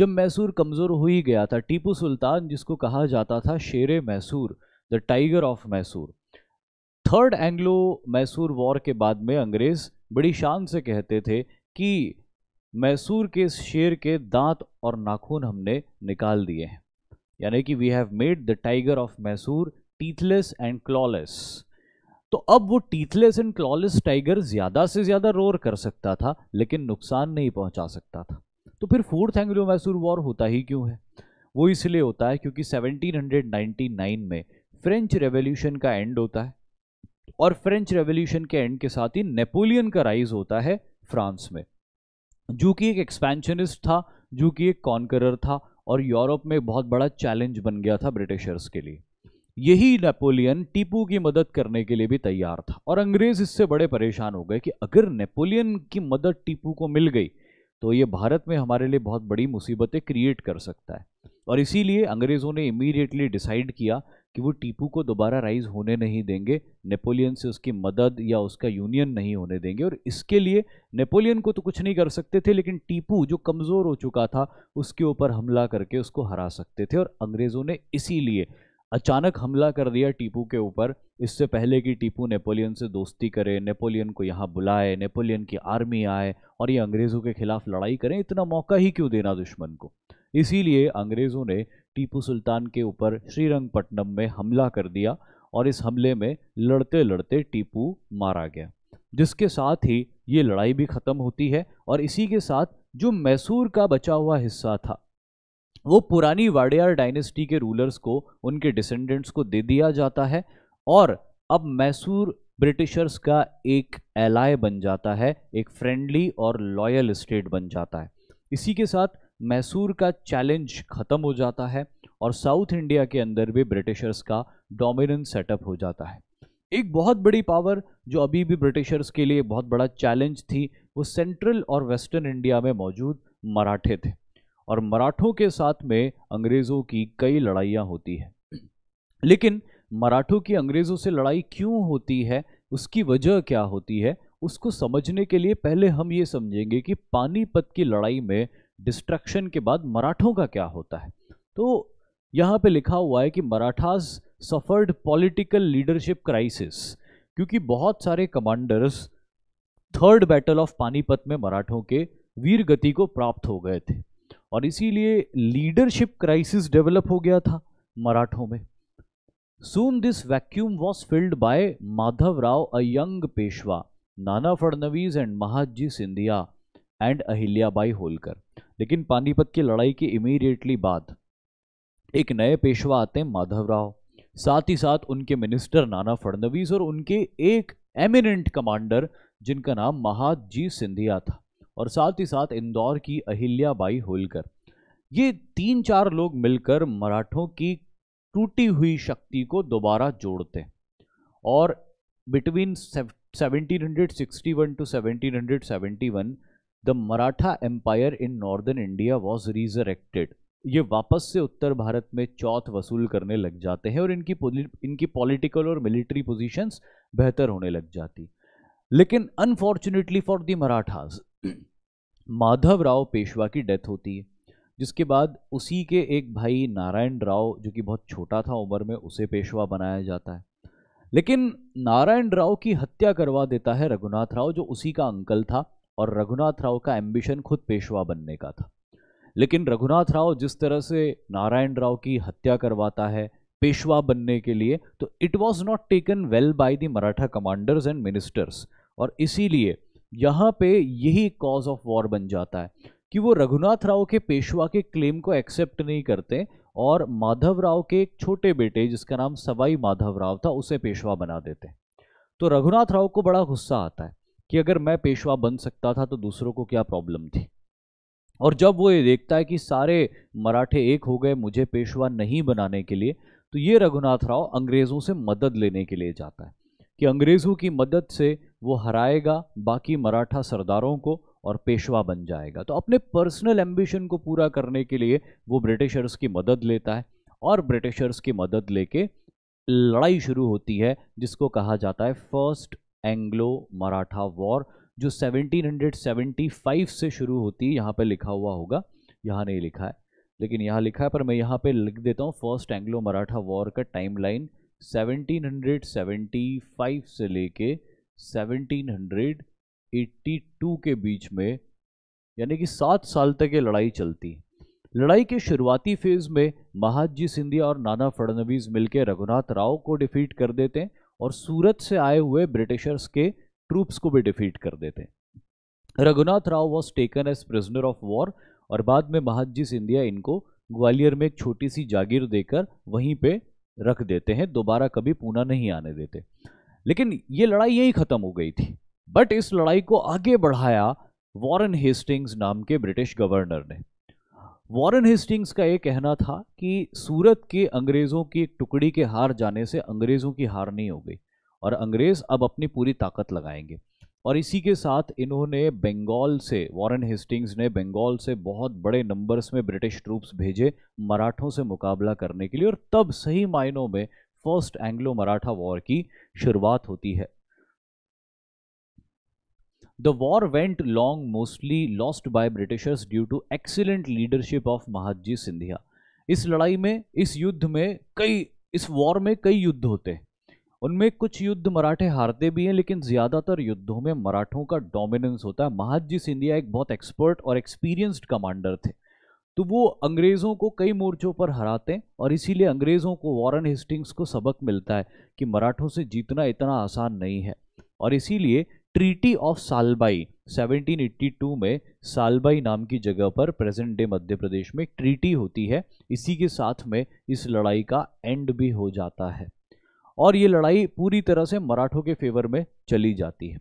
जब मैसूर कमज़ोर हो ही गया था टीपू सुल्तान जिसको कहा जाता था Sher Mysore the tiger of Mysore third Anglo Mysore war के बाद में अंग्रेज़ बड़ी शान से कहते थे कि मैसूर के शेर के दांत और नाखून हमने निकाल दिए हैं यानी कि we have made the tiger of Mysore teethless and clawless तो अब वो टीथलेस एंड क्लॉलेस टाइगर ज़्यादा से ज़्यादा रोर कर सकता था लेकिन नुकसान नहीं पहुंचा सकता था तो फिर फोर्थ एंग्लो मैसूर वॉर होता ही क्यों है वो इसलिए होता है क्योंकि 1799 में फ्रेंच रेवोल्यूशन का एंड होता है और फ्रेंच रेवोल्यूशन के एंड के साथ ही नेपोलियन का राइज होता है फ्रांस में जो कि एक एक्सपेंशनिस्ट था जो कि एक कॉन्करर था और यूरोप में बहुत बड़ा चैलेंज बन गया था ब्रिटिशर्स के लिए यही नेपोलियन टीपू की मदद करने के लिए भी तैयार था और अंग्रेज इससे बड़े परेशान हो गए कि अगर नेपोलियन की मदद टीपू को मिल गई तो ये भारत में हमारे लिए बहुत बड़ी मुसीबतें क्रिएट कर सकता है और इसीलिए अंग्रेज़ों ने इमीडिएटली डिसाइड किया कि वो टीपू को दोबारा राइज होने नहीं देंगे नेपोलियन से उसकी मदद या उसका यूनियन नहीं होने देंगे और इसके लिए नेपोलियन को तो कुछ नहीं कर सकते थे लेकिन टीपू जो कमज़ोर हो चुका था उसके ऊपर हमला करके उसको हरा सकते थे और अंग्रेज़ों ने इसीलिए अचानक हमला कर दिया टीपू के ऊपर इससे पहले कि टीपू नेपोलियन से दोस्ती करे नेपोलियन को यहाँ बुलाए नेपोलियन की आर्मी आए और ये अंग्रेज़ों के खिलाफ लड़ाई करें इतना मौका ही क्यों देना दुश्मन को इसीलिए अंग्रेज़ों ने टीपू सुल्तान के ऊपर श्रीरंगपट्टनम में हमला कर दिया और इस हमले में लड़ते लड़ते टीपू मारा गया जिसके साथ ही ये लड़ाई भी ख़त्म होती है और इसी के साथ जो मैसूर का बचा हुआ हिस्सा था वो पुरानी वाडियार डायनेस्टी के रूलर्स को उनके डिसेंडेंट्स को दे दिया जाता है और अब मैसूर ब्रिटिशर्स का एक एलाय बन जाता है एक फ्रेंडली और लॉयल स्टेट बन जाता है इसी के साथ मैसूर का चैलेंज ख़त्म हो जाता है और साउथ इंडिया के अंदर भी ब्रिटिशर्स का डोमिनेंट सेटअप हो जाता है एक बहुत बड़ी पावर जो अभी भी ब्रिटिशर्स के लिए बहुत बड़ा चैलेंज थी वो सेंट्रल और वेस्टर्न इंडिया में मौजूद मराठे थे और मराठों के साथ में अंग्रेज़ों की कई लड़ाइयाँ होती हैं लेकिन मराठों की अंग्रेज़ों से लड़ाई क्यों होती है उसकी वजह क्या होती है उसको समझने के लिए पहले हम ये समझेंगे कि पानीपत की लड़ाई में डिस्ट्रक्शन के बाद मराठों का क्या होता है तो यहाँ पे लिखा हुआ है कि Marathas suffered political leadership crisis क्योंकि बहुत सारे commanders third battle of Panipat में मराठों के वीर गति को प्राप्त हो गए थे और इसीलिए लीडरशिप क्राइसिस डेवलप हो गया था मराठों में soon this vacuum was filled by Madhav Rao a young Peshwa Nana Phadnavis and Mahaji Scindia and Ahilyabai Holkar लेकिन पानीपत की लड़ाई के इमीडिएटली बाद एक नए पेशवा आते हैं माधव राव साथ ही साथ उनके मिनिस्टर नाना फडनवीस और उनके एक एमिनेंट कमांडर जिनका नाम महाजी सिंधिया था और साथ ही साथ इंदौर की अहिल्याबाई होलकर ये तीन चार लोग मिलकर मराठों की टूटी हुई शक्ति को दोबारा जोड़ते और between 1761 to 1771 the Maratha empire in northern India was resurrected ये वापस से उत्तर भारत में चौथ वसूल करने लग जाते हैं और इनकी इनकी पॉलिटिकल और मिलिट्री पोजीशंस बेहतर होने लग जाती लेकिन unfortunately for the Marathas Madhav Rao Peshwa की डेथ होती है जिसके बाद उसी के एक भाई नारायण राव जो कि बहुत छोटा था उम्र में उसे पेशवा बनाया जाता है लेकिन नारायण राव की हत्या करवा देता है रघुनाथ राव जो उसी का अंकल था और रघुनाथ राव का एम्बिशन खुद पेशवा बनने का था लेकिन रघुनाथ राव जिस तरह से नारायण राव की हत्या करवाता है पेशवा बनने के लिए तो it was not taken well by the Maratha commanders and ministers और इसीलिए यहाँ पे यही कॉज ऑफ वॉर बन जाता है कि वो रघुनाथ राव के पेशवा के क्लेम को एक्सेप्ट नहीं करते और माधव राव के एक छोटे बेटे जिसका नाम सवाई माधव राव था उसे पेशवा बना देते तो रघुनाथ राव को बड़ा गुस्सा आता है कि अगर मैं पेशवा बन सकता था तो दूसरों को क्या प्रॉब्लम थी और जब वो ये देखता है कि सारे मराठे एक हो गए मुझे पेशवा नहीं बनाने के लिए तो ये रघुनाथ राव अंग्रेज़ों से मदद लेने के लिए जाता है कि अंग्रेज़ों की मदद से वो हराएगा बाकी मराठा सरदारों को और पेशवा बन जाएगा तो अपने पर्सनल एम्बिशन को पूरा करने के लिए वो ब्रिटिशर्स की मदद लेता है और ब्रिटिशर्स की मदद लेके लड़ाई शुरू होती है जिसको कहा जाता है फर्स्ट एंग्लो मराठा वॉर जो 1775 से शुरू होती है यहाँ पर लिखा हुआ होगा यहाँ नहीं लिखा है लेकिन यहाँ लिखा है पर मैं यहाँ पे लिख देता हूँ फर्स्ट एंग्लो मराठा वॉर का टाइमलाइन 1775 से लेके 1782 के बीच में यानी कि सात साल तक ये लड़ाई चलती लड़ाई के शुरुआती फेज में महाजी सिंधिया और नाना फडनवीस मिलकर रघुनाथ राव को डिफीट कर देते हैं और सूरत से आए हुए ब्रिटिशर्स के ट्रूप्स को भी डिफीट कर देते हैं Raghunath Rao was taken as prisoner of war और बाद में महाजी सिंधिया इनको ग्वालियर में एक छोटी सी जागीर देकर वहीं पे रख देते हैं दोबारा कभी पूना नहीं आने देते लेकिन ये लड़ाई यहीं खत्म हो गई थी बट इस लड़ाई को आगे बढ़ाया वॉरेन हेस्टिंग्स नाम के ब्रिटिश गवर्नर ने वॉरेन हेस्टिंग्स का यह कहना था कि सूरत के अंग्रेज़ों की एक टुकड़ी के हार जाने से अंग्रेज़ों की हार नहीं हो गई और अंग्रेज़ अब अपनी पूरी ताकत लगाएंगे और इसी के साथ इन्होंने बंगाल से वॉरेन हेस्टिंग्स ने बंगाल से बहुत बड़े नंबर्स में ब्रिटिश ट्रूप्स भेजे मराठों से मुकाबला करने के लिए और तब सही मायनों में फर्स्ट एंग्लो मराठा वॉर की शुरुआत होती है the war went long mostly lost by Britishers due to excellent leadership of Mahaji Scindia इस लड़ाई में इस युद्ध में कई इस वॉर में कई युद्ध होते हैं उनमें कुछ युद्ध मराठे हारते भी हैं लेकिन ज़्यादातर युद्धों में मराठों का डोमिनेंस होता है महाजी सिंधिया एक बहुत एक्सपर्ट और एक्सपीरियंस्ड कमांडर थे तो वो अंग्रेज़ों को कई मोर्चों पर हराते हैं और इसीलिए अंग्रेज़ों को वॉरन हेस्टिंग्स को सबक मिलता है कि मराठों से जीतना इतना आसान नहीं है और इसीलिए ट्रीटी ऑफ सालबाई 1782 में सालबाई नाम की जगह पर प्रेजेंट डे मध्य प्रदेश में एक ट्रीटी होती है इसी के साथ में इस लड़ाई का एंड भी हो जाता है और ये लड़ाई पूरी तरह से मराठों के फेवर में चली जाती है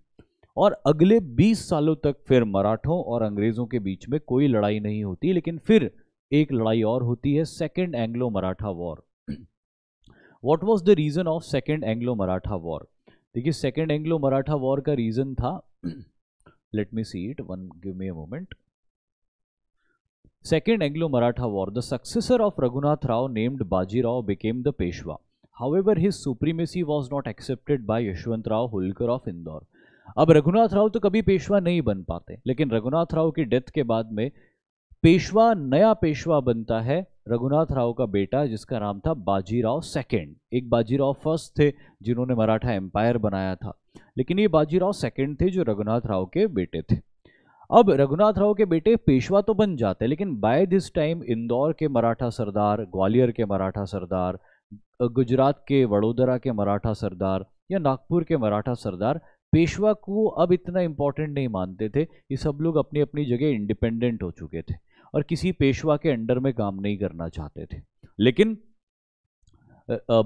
और अगले 20 सालों तक फिर मराठों और अंग्रेजों के बीच में कोई लड़ाई नहीं होती लेकिन फिर एक लड़ाई और होती है second Anglo Maratha war what was the reason of second Anglo Maratha war देखिए सेकेंड एंग्लो मराठा वॉर का रीजन था let me see it one give me a moment second Anglo Maratha war the successor of Raghunath Rao named Bajirao became the Peshwa however his supremacy was not accepted by Yashwant Rao Holkar of Indore अब रघुनाथ राव तो कभी पेशवा नहीं बन पाते लेकिन रघुनाथ राव की डेथ के बाद में पेशवा नया पेशवा बनता है रघुनाथ राव का बेटा जिसका नाम था बाजीराव सेकेंड एक बाजीराव फर्स्ट थे जिन्होंने मराठा एम्पायर बनाया था लेकिन ये बाजीराव सेकेंड थे जो रघुनाथ राव के बेटे थे अब रघुनाथ राव के बेटे पेशवा तो बन जाते लेकिन बाय दिस टाइम इंदौर के मराठा सरदार ग्वालियर के मराठा सरदार गुजरात के वडोदरा के मराठा सरदार या नागपुर के मराठा सरदार पेशवा को अब इतना इम्पोर्टेंट नहीं मानते थे ये सब लोग अपनी अपनी जगह इंडिपेंडेंट हो चुके थे और किसी पेशवा के अंडर में काम नहीं करना चाहते थे लेकिन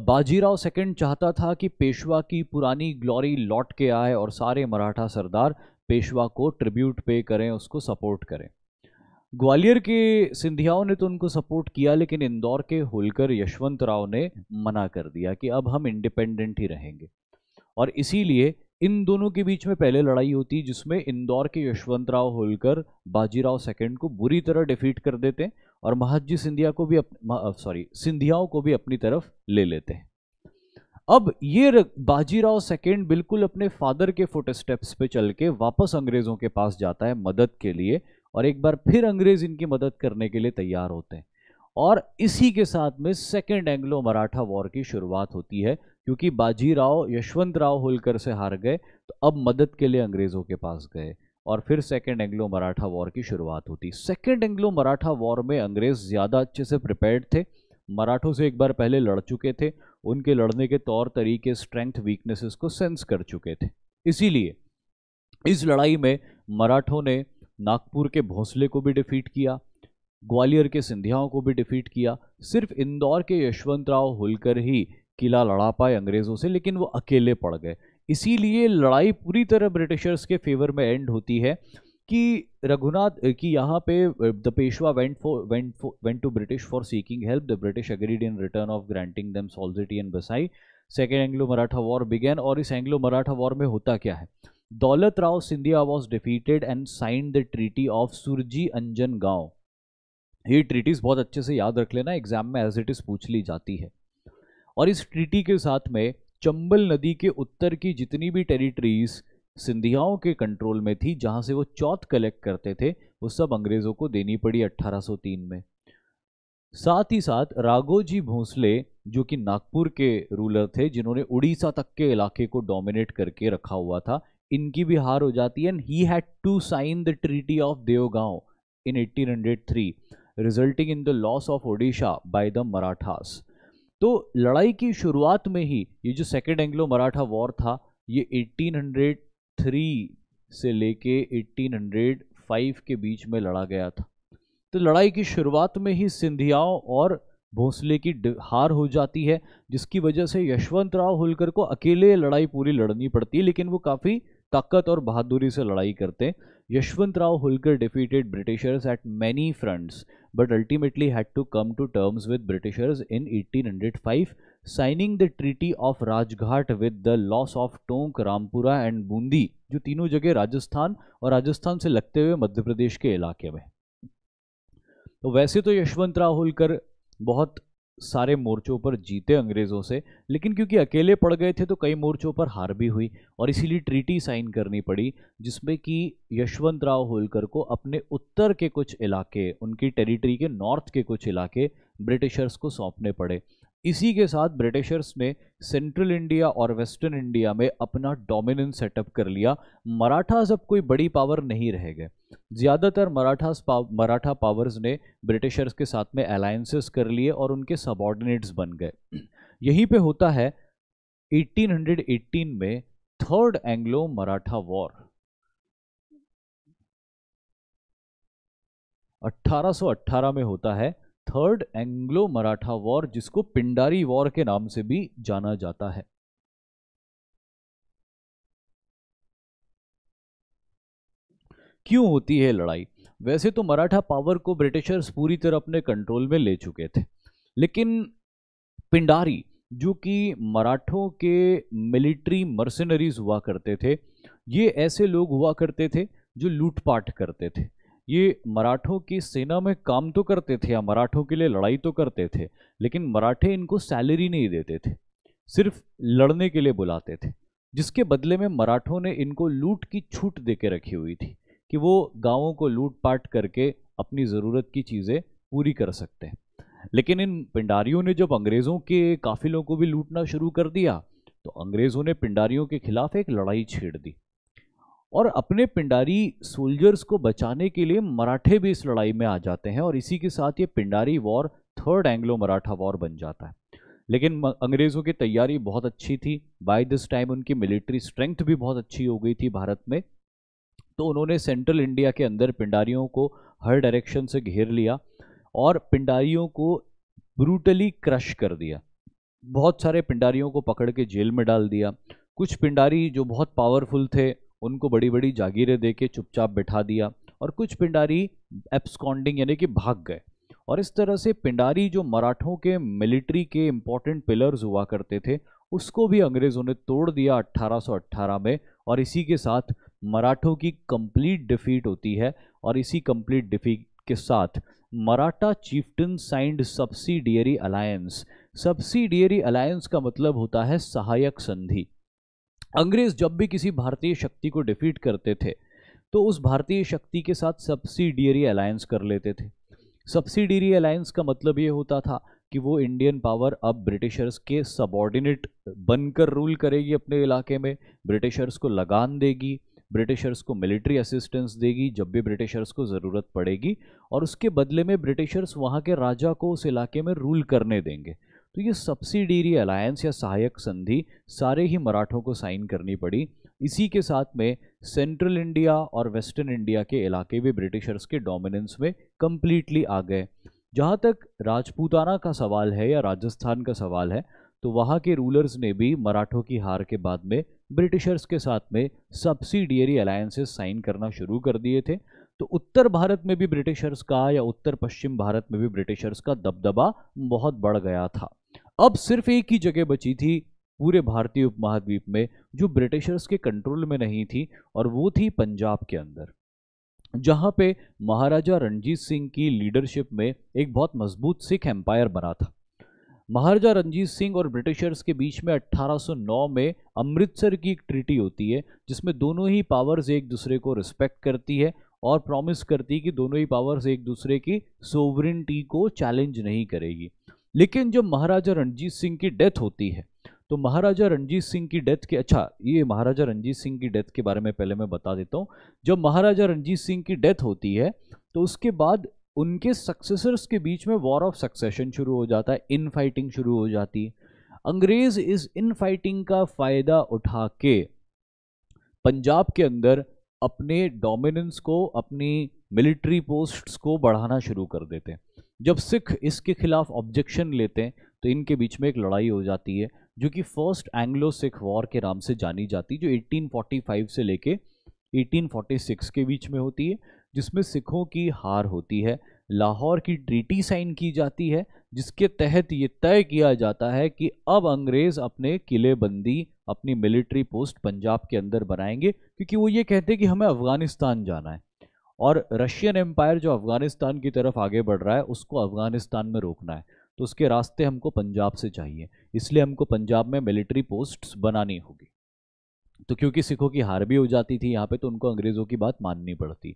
बाजीराव सेकंड चाहता था कि पेशवा की पुरानी ग्लोरी लौट के आए और सारे मराठा सरदार पेशवा को ट्रिब्यूट पे करें उसको सपोर्ट करें ग्वालियर के सिंधियाओं ने तो उनको सपोर्ट किया लेकिन इंदौर के होलकर यशवंत राव ने मना कर दिया कि अब हम इंडिपेंडेंट ही रहेंगे और इसीलिए इन दोनों के बीच में पहले लड़ाई होती जिसमें इंदौर के यशवंतराव होलकर बाजीराव सेकंड को बुरी तरह डिफीट कर देते हैं और महाजी सिंधिया को भी सॉरी सिंधियाओं को भी अपनी तरफ ले लेते हैं अब ये बाजीराव सेकंड बिल्कुल अपने फादर के फुट स्टेप्स पे चल के वापस अंग्रेजों के पास जाता है मदद के लिए और एक बार फिर अंग्रेज इनकी मदद करने के लिए तैयार होते हैं और इसी के साथ में सेकेंड एंग्लो मराठा वॉर की शुरुआत होती है क्योंकि बाजीराव राव होलकर से हार गए तो अब मदद के लिए अंग्रेज़ों के पास गए और फिर सेकेंड एंग्लो मराठा वॉर की शुरुआत होती सेकेंड एंग्लो मराठा वॉर में अंग्रेज़ ज़्यादा अच्छे से प्रिपेयर्ड थे मराठों से एक बार पहले लड़ चुके थे उनके लड़ने के तौर तरीके स्ट्रेंथ वीकनेसेस को सेंस कर चुके थे इसीलिए इस लड़ाई में मराठों ने नागपुर के भोंसले को भी डिफीट किया ग्वालियर के सिंधियाओं को भी डिफीट किया सिर्फ इंदौर के यशवंतराव होलकर ही किला लड़ा पाए अंग्रेज़ों से लेकिन वो अकेले पड़ गए इसीलिए लड़ाई पूरी तरह ब्रिटिशर्स के फेवर में एंड होती है कि रघुनाथ कि यहाँ पे the Peshwa went for went for went to British for seeking help the British agreed in return of granting them Salsette and Bassein second Anglo Maratha war began और इस एंग्लो मराठा वॉर में होता क्या है Daulat Rao Scindia was defeated and sign the treaty of Surji Anjangaon ये treaties बहुत अच्छे से याद रख लेना एग्जाम में एज इट इज़ पूछ ली जाती है और इस ट्रीटी के साथ में चंबल नदी के उत्तर की जितनी भी टेरिटरीज सिंधियाओं के कंट्रोल में थी जहाँ से वो चौथ कलेक्ट करते थे वो सब अंग्रेज़ों को देनी पड़ी 1803 में साथ ही साथ राघोजी भोसले जो कि नागपुर के रूलर थे जिन्होंने उड़ीसा तक के इलाके को डोमिनेट करके रखा हुआ था इनकी भी हार हो जाती है and he had to sign the treaty of Devgaon in 1803 resulting in the loss of Odisha by the Marathas तो लड़ाई की शुरुआत में ही ये जो सेकेंड एंग्लो मराठा वॉर था ये 1803 से लेके 1805 के बीच में लड़ा गया था तो लड़ाई की शुरुआत में ही सिंधियाओं और भोंसले की हार हो जाती है जिसकी वजह से यशवंत राव होलकर को अकेले लड़ाई पूरी लड़नी पड़ती है लेकिन वो काफ़ी ताकत और बहादुरी से लड़ाई करते हैं Yashwant Rao Holkar defeated Britishers at many fronts but ultimately had to come to terms with Britishers in 1805, signing the Treaty of Rajghat with the loss of Tonk, Rampura and Bundi, जो तीनों जगह राजस्थान और राजस्थान से लगते हुए मध्य प्रदेश के इलाके में तो वैसे तो यशवंत होलकर बहुत सारे मोर्चों पर जीते अंग्रेज़ों से लेकिन क्योंकि अकेले पड़ गए थे तो कई मोर्चों पर हार भी हुई और इसीलिए ट्रीटी साइन करनी पड़ी जिसमें कि यशवंत राव होलकर को अपने उत्तर के कुछ इलाके उनकी टेरिटरी के नॉर्थ के कुछ इलाके ब्रिटिशर्स को सौंपने पड़े इसी के साथ ब्रिटिशर्स ने सेंट्रल इंडिया और वेस्टर्न इंडिया में अपना डोमिनेंस सेटअप कर लिया मराठा अब कोई बड़ी पावर नहीं रह गए ज़्यादातर मराठा पाव, मराठा पावर्स ने ब्रिटिशर्स के साथ में अलायंसेस कर लिए और उनके सबॉर्डिनेट्स बन गए यहीं पे होता है 1818 में थर्ड एंग्लो मराठा वॉर 1818 में होता है थर्ड एंग्लो मराठा वॉर जिसको पिंडारी वॉर के नाम से भी जाना जाता है क्यों होती है लड़ाई वैसे तो मराठा पावर को ब्रिटिशर्स पूरी तरह अपने कंट्रोल में ले चुके थे लेकिन पिंडारी जो कि मराठों के मिलिट्री मर्सनरीज हुआ करते थे ये ऐसे लोग हुआ करते थे जो लूटपाट करते थे ये मराठों की सेना में काम तो करते थे या मराठों के लिए लड़ाई तो करते थे लेकिन मराठे इनको सैलरी नहीं देते थे सिर्फ लड़ने के लिए बुलाते थे जिसके बदले में मराठों ने इनको लूट की छूट दे के रखी हुई थी कि वो गांवों को लूट पाट करके अपनी ज़रूरत की चीज़ें पूरी कर सकते हैं लेकिन इन पिंडारियों ने जब अंग्रेज़ों के काफिलों को भी लूटना शुरू कर दिया तो अंग्रेज़ों ने पिंडारियों के खिलाफ एक लड़ाई छेड़ दी और अपने पिंडारी सोल्जर्स को बचाने के लिए मराठे भी इस लड़ाई में आ जाते हैं और इसी के साथ ये Pindari war third Anglo Maratha war बन जाता है लेकिन अंग्रेज़ों की तैयारी बहुत अच्छी थी बाय दिस टाइम उनकी मिलिट्री स्ट्रेंथ भी बहुत अच्छी हो गई थी भारत में तो उन्होंने सेंट्रल इंडिया के अंदर पिंडारियों को हर डायरेक्शन से घेर लिया और पिंडारियों को ब्रूटली क्रश कर दिया बहुत सारे पिंडारियों को पकड़ के जेल में डाल दिया कुछ पिंडारी जो बहुत पावरफुल थे उनको बड़ी बड़ी जागीरें दे के चुपचाप बैठा दिया और कुछ पिंडारी एप्सकॉन्डिंग यानी कि भाग गए और इस तरह से पिंडारी जो मराठों के मिलिट्री के इम्पॉर्टेंट पिलर्स हुआ करते थे उसको भी अंग्रेज़ों ने तोड़ दिया 1818 में और इसी के साथ मराठों की कंप्लीट डिफीट होती है और इसी कंप्लीट डिफीट के साथ Maratha chieftain signed subsidiary alliance subsidiary alliance का मतलब होता है सहायक संधि अंग्रेज जब भी किसी भारतीय शक्ति को डिफीट करते थे तो उस भारतीय शक्ति के साथ सब्सिडियरी अलायंस कर लेते थे सब्सिडियरी अलायंस का मतलब ये होता था कि वो इंडियन पावर अब ब्रिटिशर्स के सबॉर्डिनेट बनकर रूल करेगी अपने इलाके में ब्रिटिशर्स को लगान देगी ब्रिटिशर्स को मिलिट्री असिस्टेंस देगी जब भी ब्रिटिशर्स को ज़रूरत पड़ेगी और उसके बदले में ब्रिटिशर्स वहाँ के राजा को उस इलाके में रूल करने देंगे तो ये सब्सिडीरी अलायंस या सहायक संधि सारे ही मराठों को साइन करनी पड़ी इसी के साथ में सेंट्रल इंडिया और वेस्टर्न इंडिया के इलाके भी ब्रिटिशर्स के डोमिनेंस में कम्प्लीटली आ गए जहाँ तक राजपूताना का सवाल है या राजस्थान का सवाल है तो वहाँ के रूलर्स ने भी मराठों की हार के बाद में ब्रिटिशर्स के साथ में सब्सिडियरी अलायंसेस साइन करना शुरू कर दिए थे तो उत्तर भारत में भी ब्रिटिशर्स का या उत्तर पश्चिम भारत में भी ब्रिटिशर्स का दबदबा बहुत बढ़ गया था अब सिर्फ एक ही जगह बची थी पूरे भारतीय उपमहाद्वीप में जो ब्रिटिशर्स के कंट्रोल में नहीं थी और वो थी पंजाब के अंदर जहाँ पे महाराजा रणजीत सिंह की लीडरशिप में एक बहुत मजबूत सिख एम्पायर बना था महाराजा रणजीत सिंह और ब्रिटिशर्स के बीच में 1809 में अमृतसर की एक ट्रीटी होती है जिसमें दोनों ही पावर्स एक दूसरे को रिस्पेक्ट करती है और प्रॉमिस करती है कि दोनों ही पावर्स एक दूसरे की सोवरेंटी को चैलेंज नहीं करेगी लेकिन जब महाराजा रणजीत सिंह की डेथ होती है तो महाराजा रणजीत सिंह की डेथ के अच्छा ये महाराजा रणजीत सिंह की डेथ के बारे में पहले मैं बता देता हूँ जब महाराजा रणजीत सिंह की डेथ होती है तो उसके बाद उनके सक्सेसर्स के बीच में वॉर ऑफ सक्सेशन शुरू हो जाता है इन फाइटिंग शुरू हो जाती है अंग्रेज इस इन फाइटिंग का फायदा उठा के पंजाब के अंदर अपने डोमिनेंस को अपनी मिलिट्री पोस्ट्स को बढ़ाना शुरू कर देते हैं जब सिख इसके खिलाफ ऑब्जेक्शन लेते हैं तो इनके बीच में एक लड़ाई हो जाती है जो कि फर्स्ट एंग्लो सिख वॉर के नाम से जानी जाती है जो 1845 से लेके 1846 के बीच में होती है जिसमें सिखों की हार होती है लाहौर की ट्रीटी साइन की जाती है जिसके तहत ये तय किया जाता है कि अब अंग्रेज़ अपने किलेबंदी अपनी मिलिट्री पोस्ट पंजाब के अंदर बनाएंगे क्योंकि वो ये कहते हैं कि हमें अफ़गानिस्तान जाना है और रशियन एम्पायर जो अफगानिस्तान की तरफ आगे बढ़ रहा है उसको अफगानिस्तान में रोकना है तो उसके रास्ते हमको पंजाब से चाहिए इसलिए हमको पंजाब में मिलिट्री पोस्ट्स बनानी होगी तो क्योंकि सिखों की हार भी हो जाती थी यहाँ पे तो उनको अंग्रेज़ों की बात माननी पड़ती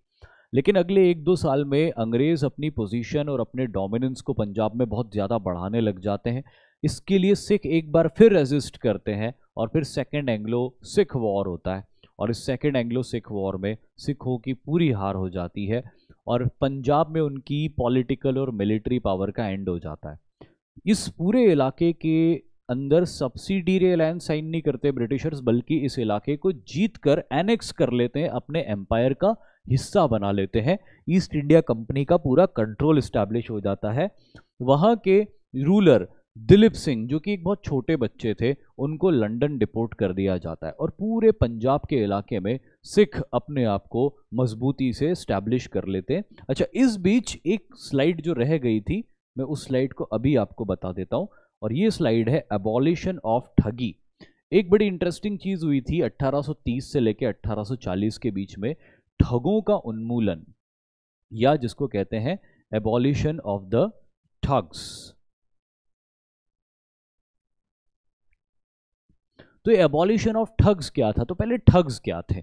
लेकिन अगले एक दो साल में अंग्रेज़ अपनी पोजीशन और अपने डोमिनेंस को पंजाब में बहुत ज़्यादा बढ़ाने लग जाते हैं इसके लिए सिख एक बार फिर रेजिस्ट करते हैं और फिर सेकेंड एंग्लो सिख वॉर होता है और इस सेकेंड एंग्लो सिख वॉर में सिखों की पूरी हार हो जाती है और पंजाब में उनकी पॉलिटिकल और मिलिट्री पावर का एंड हो जाता है इस पूरे इलाके के अंदर सब्सिडीरी अलायंस साइन नहीं करते ब्रिटिशर्स बल्कि इस इलाके को जीत कर एनेक्स कर लेते हैं अपने एम्पायर का हिस्सा बना लेते हैं ईस्ट इंडिया कंपनी का पूरा कंट्रोल इस्टेब्लिश हो जाता है वहाँ के रूलर दिलीप सिंह जो कि एक बहुत छोटे बच्चे थे उनको लंदन डिपोर्ट कर दिया जाता है और पूरे पंजाब के इलाके में सिख अपने आप को मजबूती से स्टैब्लिश कर लेते हैं अच्छा इस बीच एक स्लाइड जो रह गई थी मैं उस स्लाइड को अभी आपको बता देता हूँ और ये स्लाइड है एबॉलिशन ऑफ ठगी एक बड़ी इंटरेस्टिंग चीज़ हुई थी 1830 से लेकर 1840 के बीच में ठगों का उन्मूलन या जिसको कहते हैं एबॉलिशन ऑफ द ठग्स तो ये एबॉलिशन ऑफ ठग्स क्या था तो पहले ठग्स क्या थे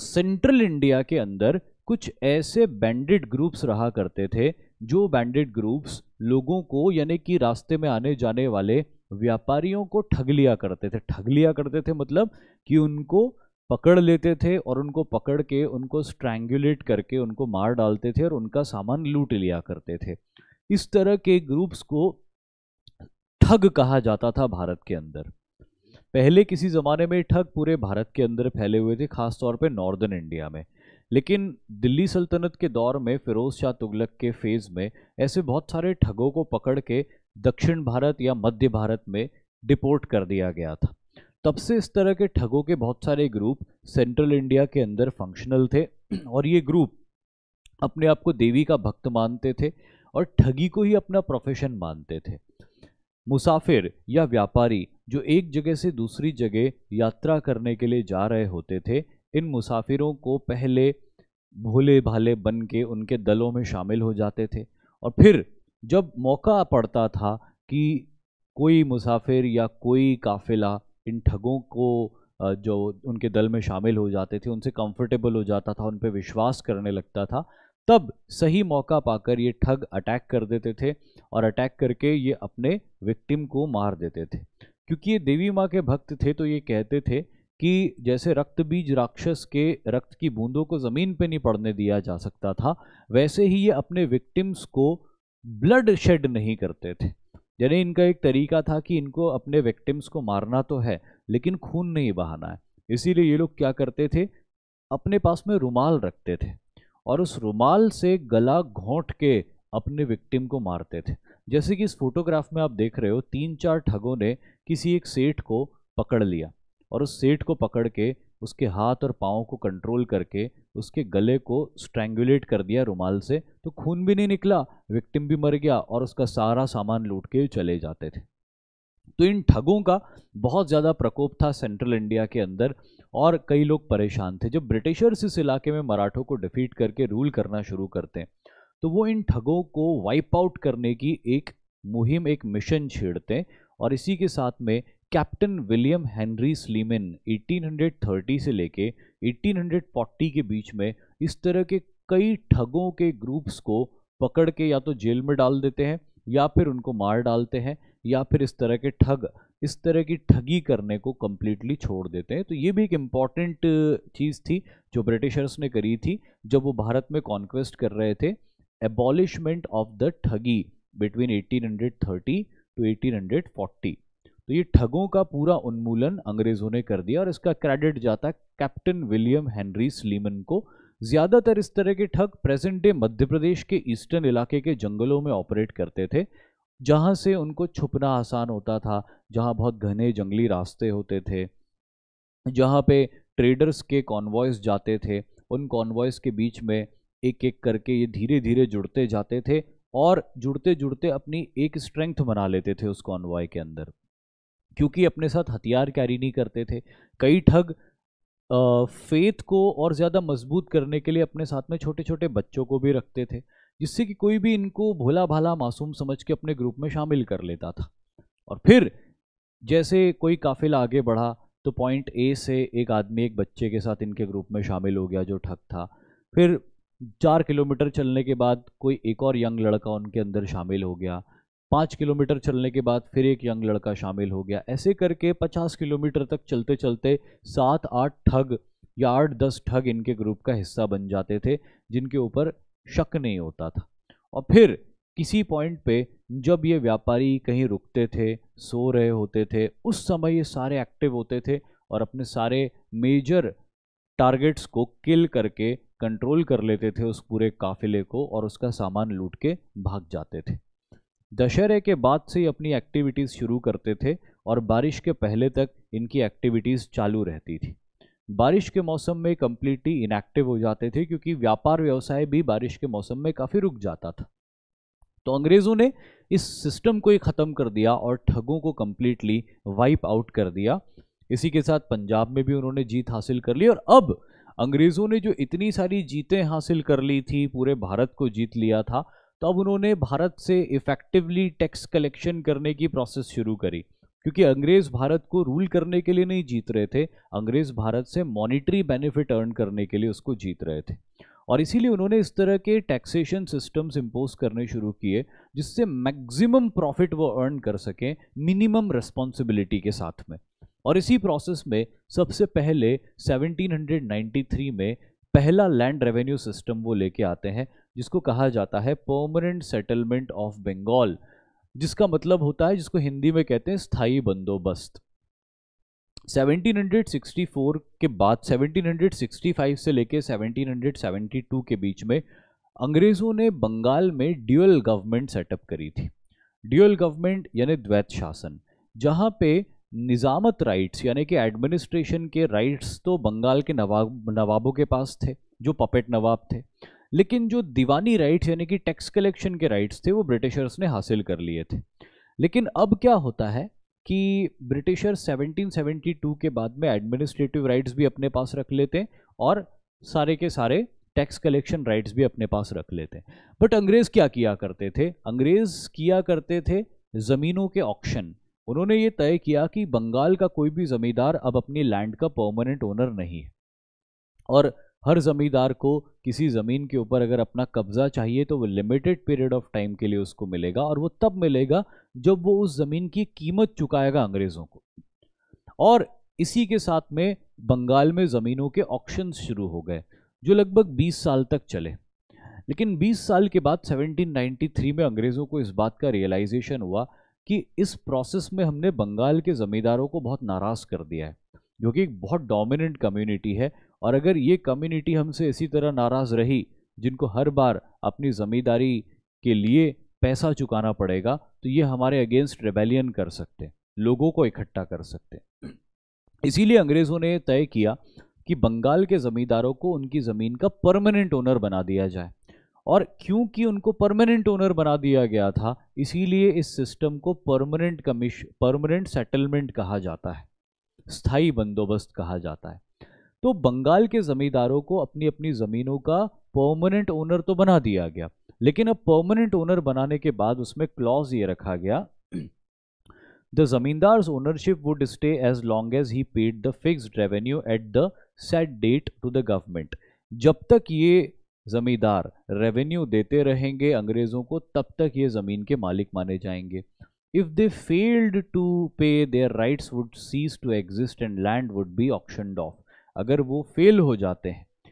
सेंट्रल इंडिया के अंदर कुछ ऐसे बैंडेड ग्रुप्स रहा करते थे जो बैंडेड ग्रुप्स लोगों को यानी कि रास्ते में आने जाने वाले व्यापारियों को ठग लिया करते थे ठग लिया करते थे मतलब कि उनको पकड़ लेते थे और उनको पकड़ के उनको स्ट्रैंगुलेट करके उनको मार डालते थे और उनका सामान लूट लिया करते थे इस तरह के ग्रुप्स को ठग कहा जाता था भारत के अंदर पहले किसी ज़माने में ठग पूरे भारत के अंदर फैले हुए थे खासतौर पर नॉर्दर्न इंडिया में लेकिन दिल्ली सल्तनत के दौर में फ़िरोज़ शाह तुगलक के फेज़ में ऐसे बहुत सारे ठगों को पकड़ के दक्षिण भारत या मध्य भारत में डिपोर्ट कर दिया गया था तब से इस तरह के ठगों के बहुत सारे ग्रुप सेंट्रल इंडिया के अंदर फंक्शनल थे और ये ग्रुप अपने आप को देवी का भक्त मानते थे और ठगी को ही अपना प्रोफेशन मानते थे मुसाफिर या व्यापारी जो एक जगह से दूसरी जगह यात्रा करने के लिए जा रहे होते थे इन मुसाफिरों को पहले भोले भाले बन के उनके दलों में शामिल हो जाते थे और फिर जब मौका पड़ता था कि कोई मुसाफिर या कोई काफिला इन ठगों को जो उनके दल में शामिल हो जाते थे उनसे कंफर्टेबल हो जाता था उन पर विश्वास करने लगता था तब सही मौका पाकर ये ठग अटैक कर देते थे और अटैक करके ये अपने विक्टिम को मार देते थे क्योंकि ये देवी माँ के भक्त थे तो ये कहते थे कि जैसे रक्त बीज राक्षस के रक्त की बूंदों को ज़मीन पे नहीं पड़ने दिया जा सकता था वैसे ही ये अपने विक्टिम्स को ब्लड शेड नहीं करते थे यानी इनका एक तरीका था कि इनको अपने विक्टिम्स को मारना तो है लेकिन खून नहीं बहाना है इसीलिए ये लोग क्या करते थे अपने पास में रुमाल रखते थे और उस रुमाल से गला घोंट के अपने विक्टिम को मारते थे जैसे कि इस फोटोग्राफ में आप देख रहे हो तीन चार ठगों ने किसी एक सेठ को पकड़ लिया और उस सेठ को पकड़ के उसके हाथ और पाँव को कंट्रोल करके उसके गले को स्ट्रैंगुलेट कर दिया रुमाल से तो खून भी नहीं निकला विक्टिम भी मर गया और उसका सारा सामान लूट के चले जाते थे तो इन ठगों का बहुत ज़्यादा प्रकोप था सेंट्रल इंडिया के अंदर और कई लोग परेशान थे जब ब्रिटिशर्स इस इलाके में मराठों को डिफीट करके रूल करना शुरू करते हैं तो वो इन ठगों को वाइप आउट करने की एक मुहिम एक मिशन छेड़ते हैं और इसी के साथ में कैप्टन विलियम हेनरी स्लीमिन 1830 से लेके 1840 के बीच में इस तरह के कई ठगों के ग्रुप्स को पकड़ के या तो जेल में डाल देते हैं या फिर उनको मार डालते हैं या फिर इस तरह के ठग इस तरह की ठगी करने को कम्प्लीटली छोड़ देते हैं तो ये भी एक इम्पॉर्टेंट चीज़ थी जो ब्रिटिशर्स ने करी थी जब वो भारत में कॉन्क्वेस्ट कर रहे थे abolishment of the thuggee between 1830 to eighteen hundred forty तो ये ठगों का पूरा उन्मूलन अंग्रेज़ों ने कर दिया और इसका क्रेडिट जाता है कैप्टन विलियम हैंनरी स्लीमन को ज़्यादातर इस तरह के ठग प्रेजेंट डे मध्य प्रदेश के ईस्टर्न इलाके के जंगलों में ऑपरेट करते थे जहाँ से उनको छुपना आसान होता था जहाँ बहुत घने जंगली रास्ते होते थे जहाँ पे ट्रेडर्स के कॉन्वॉयस जाते थे उन कॉन्वॉयस के बीच में एक एक करके ये धीरे धीरे जुड़ते जाते थे और जुड़ते जुड़ते अपनी एक स्ट्रेंथ बना लेते थे उस कॉन्वॉय के अंदर क्योंकि अपने साथ हथियार कैरी नहीं करते थे कई ठग फेथ को और ज़्यादा मजबूत करने के लिए अपने साथ में छोटे छोटे बच्चों को भी रखते थे जिससे कि कोई भी इनको भोला भाला मासूम समझ के अपने ग्रुप में शामिल कर लेता था और फिर जैसे कोई काफिला आगे बढ़ा तो पॉइंट ए से एक आदमी एक बच्चे के साथ इनके ग्रुप में शामिल हो गया जो ठग था फिर चार किलोमीटर चलने के बाद कोई एक और यंग लड़का उनके अंदर शामिल हो गया पाँच किलोमीटर चलने के बाद फिर एक यंग लड़का शामिल हो गया ऐसे करके पचास किलोमीटर तक चलते चलते सात आठ ठग या आठ दस ठग इनके ग्रुप का हिस्सा बन जाते थे जिनके ऊपर शक नहीं होता था और फिर किसी पॉइंट पे जब ये व्यापारी कहीं रुकते थे सो रहे होते थे उस समय ये सारे एक्टिव होते थे और अपने सारे मेजर टारगेट्स को किल करके कंट्रोल कर लेते थे उस पूरे काफिले को और उसका सामान लूट के भाग जाते थे दशहरे के बाद से ही अपनी एक्टिविटीज़ शुरू करते थे और बारिश के पहले तक इनकी एक्टिविटीज़ चालू रहती थी बारिश के मौसम में कम्प्लीटली इनएक्टिव हो जाते थे क्योंकि व्यापार व्यवसाय भी बारिश के मौसम में काफ़ी रुक जाता था तो अंग्रेज़ों ने इस सिस्टम को ही ख़त्म कर दिया और ठगों को कम्प्लीटली वाइप आउट कर दिया इसी के साथ पंजाब में भी उन्होंने जीत हासिल कर ली और अब अंग्रेज़ों ने जो इतनी सारी जीतें हासिल कर ली थी पूरे भारत को जीत लिया था तब तो उन्होंने भारत से इफ़ेक्टिवली टैक्स कलेक्शन करने की प्रोसेस शुरू करी क्योंकि अंग्रेज भारत को रूल करने के लिए नहीं जीत रहे थे अंग्रेज भारत से मॉनिटरी बेनिफिट अर्न करने के लिए उसको जीत रहे थे और इसीलिए उन्होंने इस तरह के टैक्सेशन सिस्टम्स इम्पोज करने शुरू किए जिससे मैक्सिमम प्रॉफिट वो अर्न कर सकें मिनिमम रिस्पॉन्सिबिलिटी के साथ में और इसी प्रोसेस में सबसे पहले 1793 में पहला लैंड रेवेन्यू सिस्टम वो लेके आते हैं जिसको कहा जाता है परमानेंट सेटलमेंट ऑफ बंगाल जिसका मतलब होता है जिसको हिंदी में कहते हैं स्थाई बंदोबस्त 1764 के बाद 1765 से लेकर 1772 के बीच में अंग्रेज़ों ने बंगाल में ड्यूअल गवर्नमेंट सेटअप करी थी ड्यूअल गवर्नमेंट यानी द्वैत शासन जहाँ पे निज़ामत राइट्स यानी कि एडमिनिस्ट्रेशन के राइट्स तो बंगाल के नवाब नवाबों के पास थे जो पपेट नवाब थे लेकिन जो दीवानी राइट्स यानी कि टैक्स कलेक्शन के राइट्स थे वो ब्रिटिशर्स ने हासिल कर लिए थे लेकिन अब क्या होता है कि ब्रिटिशर्स 1772 के बाद में एडमिनिस्ट्रेटिव राइट्स भी अपने पास रख लेते हैं और सारे के सारे टैक्स कलेक्शन राइट्स भी अपने पास रख लेते हैं बट अंग्रेज़ क्या किया करते थे अंग्रेज़ किया करते थे ज़मीनों के ऑक्शन उन्होंने ये तय किया कि बंगाल का कोई भी ज़मींदार अब अपनी लैंड का परमानेंट ओनर नहीं है और हर ज़मींदार को किसी ज़मीन के ऊपर अगर अपना कब्ज़ा चाहिए तो वो लिमिटेड पीरियड ऑफ टाइम के लिए उसको मिलेगा और वो तब मिलेगा जब वो उस ज़मीन की कीमत चुकाएगा अंग्रेज़ों को और इसी के साथ में बंगाल में ज़मीनों के ऑक्शन शुरू हो गए जो लगभग 20 साल तक चले लेकिन 20 साल के बाद 1793 में अंग्रेज़ों को इस बात का रियलाइजेशन हुआ कि इस प्रोसेस में हमने बंगाल के ज़मींदारों को बहुत नाराज़ कर दिया है जो कि एक बहुत डोमिनेंट कम्युनिटी है और अगर ये कम्युनिटी हमसे इसी तरह नाराज़ रही जिनको हर बार अपनी ज़मींदारी के लिए पैसा चुकाना पड़ेगा तो ये हमारे अगेंस्ट रेबेलियन कर सकते लोगों को इकट्ठा कर सकते इसीलिए अंग्रेज़ों ने तय किया कि बंगाल के ज़मींदारों को उनकी ज़मीन का परमानेंट ओनर बना दिया जाए और क्योंकि उनको परमानेंट ओनर बना दिया गया था इसीलिए इस सिस्टम को परमानेंट कमीश परमानेंट सेटलमेंट कहा जाता है स्थाई बंदोबस्त कहा जाता है तो बंगाल के जमींदारों को अपनी अपनी जमीनों का परमानेंट ओनर तो बना दिया गया लेकिन अब परमानेंट ओनर बनाने के बाद उसमें क्लॉज ये रखा गया the zamindar ownership would stay as long as he paid the fix revenue at the set date to the government जब तक ये जमींदार रेवेन्यू देते रहेंगे अंग्रेजों को तब तक ये जमीन के मालिक माने जाएंगे if they failed to pay their rights would cease to exist and land would be option of अगर वो फेल हो जाते हैं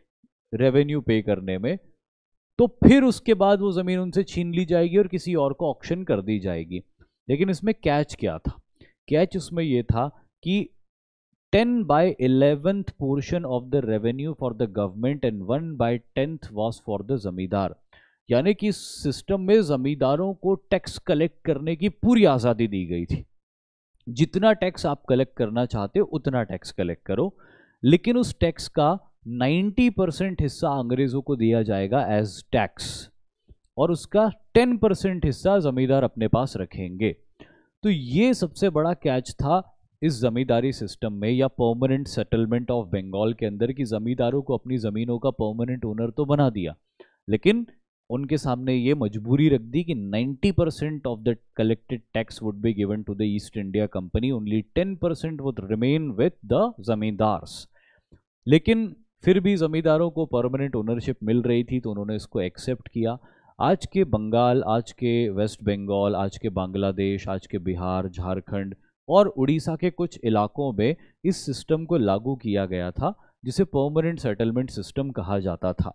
रेवेन्यू पे करने में तो फिर उसके बाद वो ज़मीन उनसे छीन ली जाएगी और किसी और को ऑप्शन कर दी जाएगी लेकिन इसमें कैच क्या था कैच उसमें ये था कि ten by eleventh portion of the revenue for the government and one by tenth was for the zamindar यानी कि सिस्टम में ज़मींदारों को टैक्स कलेक्ट करने की पूरी आज़ादी दी गई थी जितना टैक्स आप कलेक्ट करना चाहते हो उतना टैक्स कलेक्ट करो लेकिन उस टैक्स का 90 परसेंट हिस्सा अंग्रेजों को दिया जाएगा एज टैक्स और उसका 10 परसेंट हिस्सा जमींदार अपने पास रखेंगे तो ये सबसे बड़ा कैच था इस ज़मींदारी सिस्टम में या परमानेंट सेटलमेंट ऑफ बंगाल के अंदर कि ज़मींदारों को अपनी ज़मीनों का परमानेंट ओनर तो बना दिया लेकिन उनके सामने ये मजबूरी रख दी कि 90 percent of the collected tax would be given to the East India Company only 10 percent would remain with the zamindars लेकिन फिर भी ज़मींदारों को परमानेंट ओनरशिप मिल रही थी तो उन्होंने इसको एक्सेप्ट किया आज के बंगाल आज के वेस्ट बंगाल आज के बांग्लादेश आज के बिहार झारखंड और उड़ीसा के कुछ इलाकों में इस सिस्टम को लागू किया गया था जिसे परमानेंट सेटलमेंट सिस्टम कहा जाता था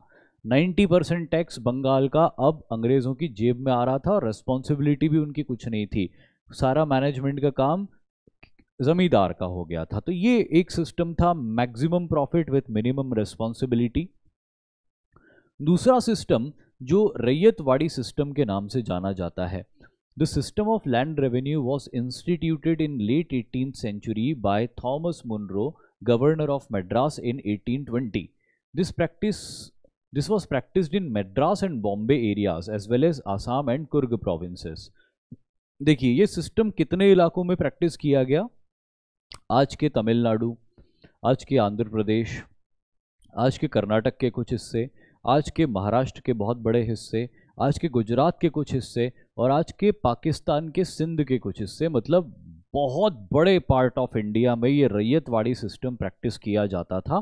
90 परसेंट टैक्स बंगाल का अब अंग्रेज़ों की जेब में आ रहा था और रेस्पॉन्सिबिलिटी भी उनकी कुछ नहीं थी सारा मैनेजमेंट का काम ज़मींदार का हो गया था तो ये एक सिस्टम था maximum profit with minimum responsibility दूसरा सिस्टम जो रैयतवाड़ी सिस्टम के नाम से जाना जाता है the system of land revenue was instituted in late eighteen century by Thomas Munro governor of Madras in 1820 this practice this was practice in Madras and Bombay areas as well as Assam and Coorg provinces देखिए ये system कितने इलाकों में practice किया गया आज के तमिलनाडु आज के आंध्र प्रदेश आज के कर्नाटक के कुछ हिस्से आज के महाराष्ट्र के बहुत बड़े हिस्से आज के गुजरात के कुछ हिस्से और आज के पाकिस्तान के सिंध के कुछ हिस्से मतलब बहुत बड़े पार्ट ऑफ इंडिया में ये रैयतवाड़ी सिस्टम प्रैक्टिस किया जाता था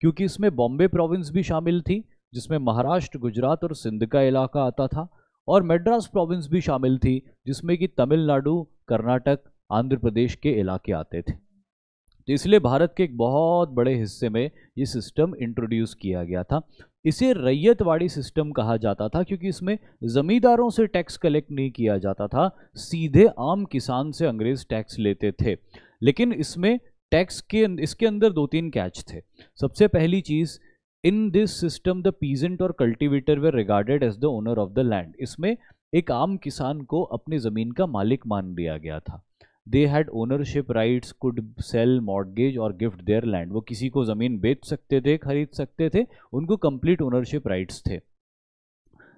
क्योंकि इसमें बॉम्बे प्रोविंस भी शामिल थी जिसमें महाराष्ट्र गुजरात और सिंध का इलाका आता था और मेड्रास प्रोविंस भी शामिल थी जिसमें कि तमिलनाडु कर्नाटक आंध्र प्रदेश के इलाके आते थे तो इसलिए भारत के एक बहुत बड़े हिस्से में ये सिस्टम इंट्रोड्यूस किया गया था इसे रैयतवाड़ी सिस्टम कहा जाता था क्योंकि इसमें ज़मींदारों से टैक्स कलेक्ट नहीं किया जाता था सीधे आम किसान से अंग्रेज़ टैक्स लेते थे लेकिन इसमें टैक्स के अं-, इसके अंदर दो तीन कैच थे सबसे पहली चीज़ in this system the peasant और cultivator were regarded as the owner of the land इसमें एक आम किसान को अपनी ज़मीन का मालिक मान दिया गया था they had ownership rights could sell mortgage और गिफ्ट देयर लैंड वो किसी को ज़मीन बेच सकते थे खरीद सकते थे उनको कंप्लीट ओनरशिप राइट्स थे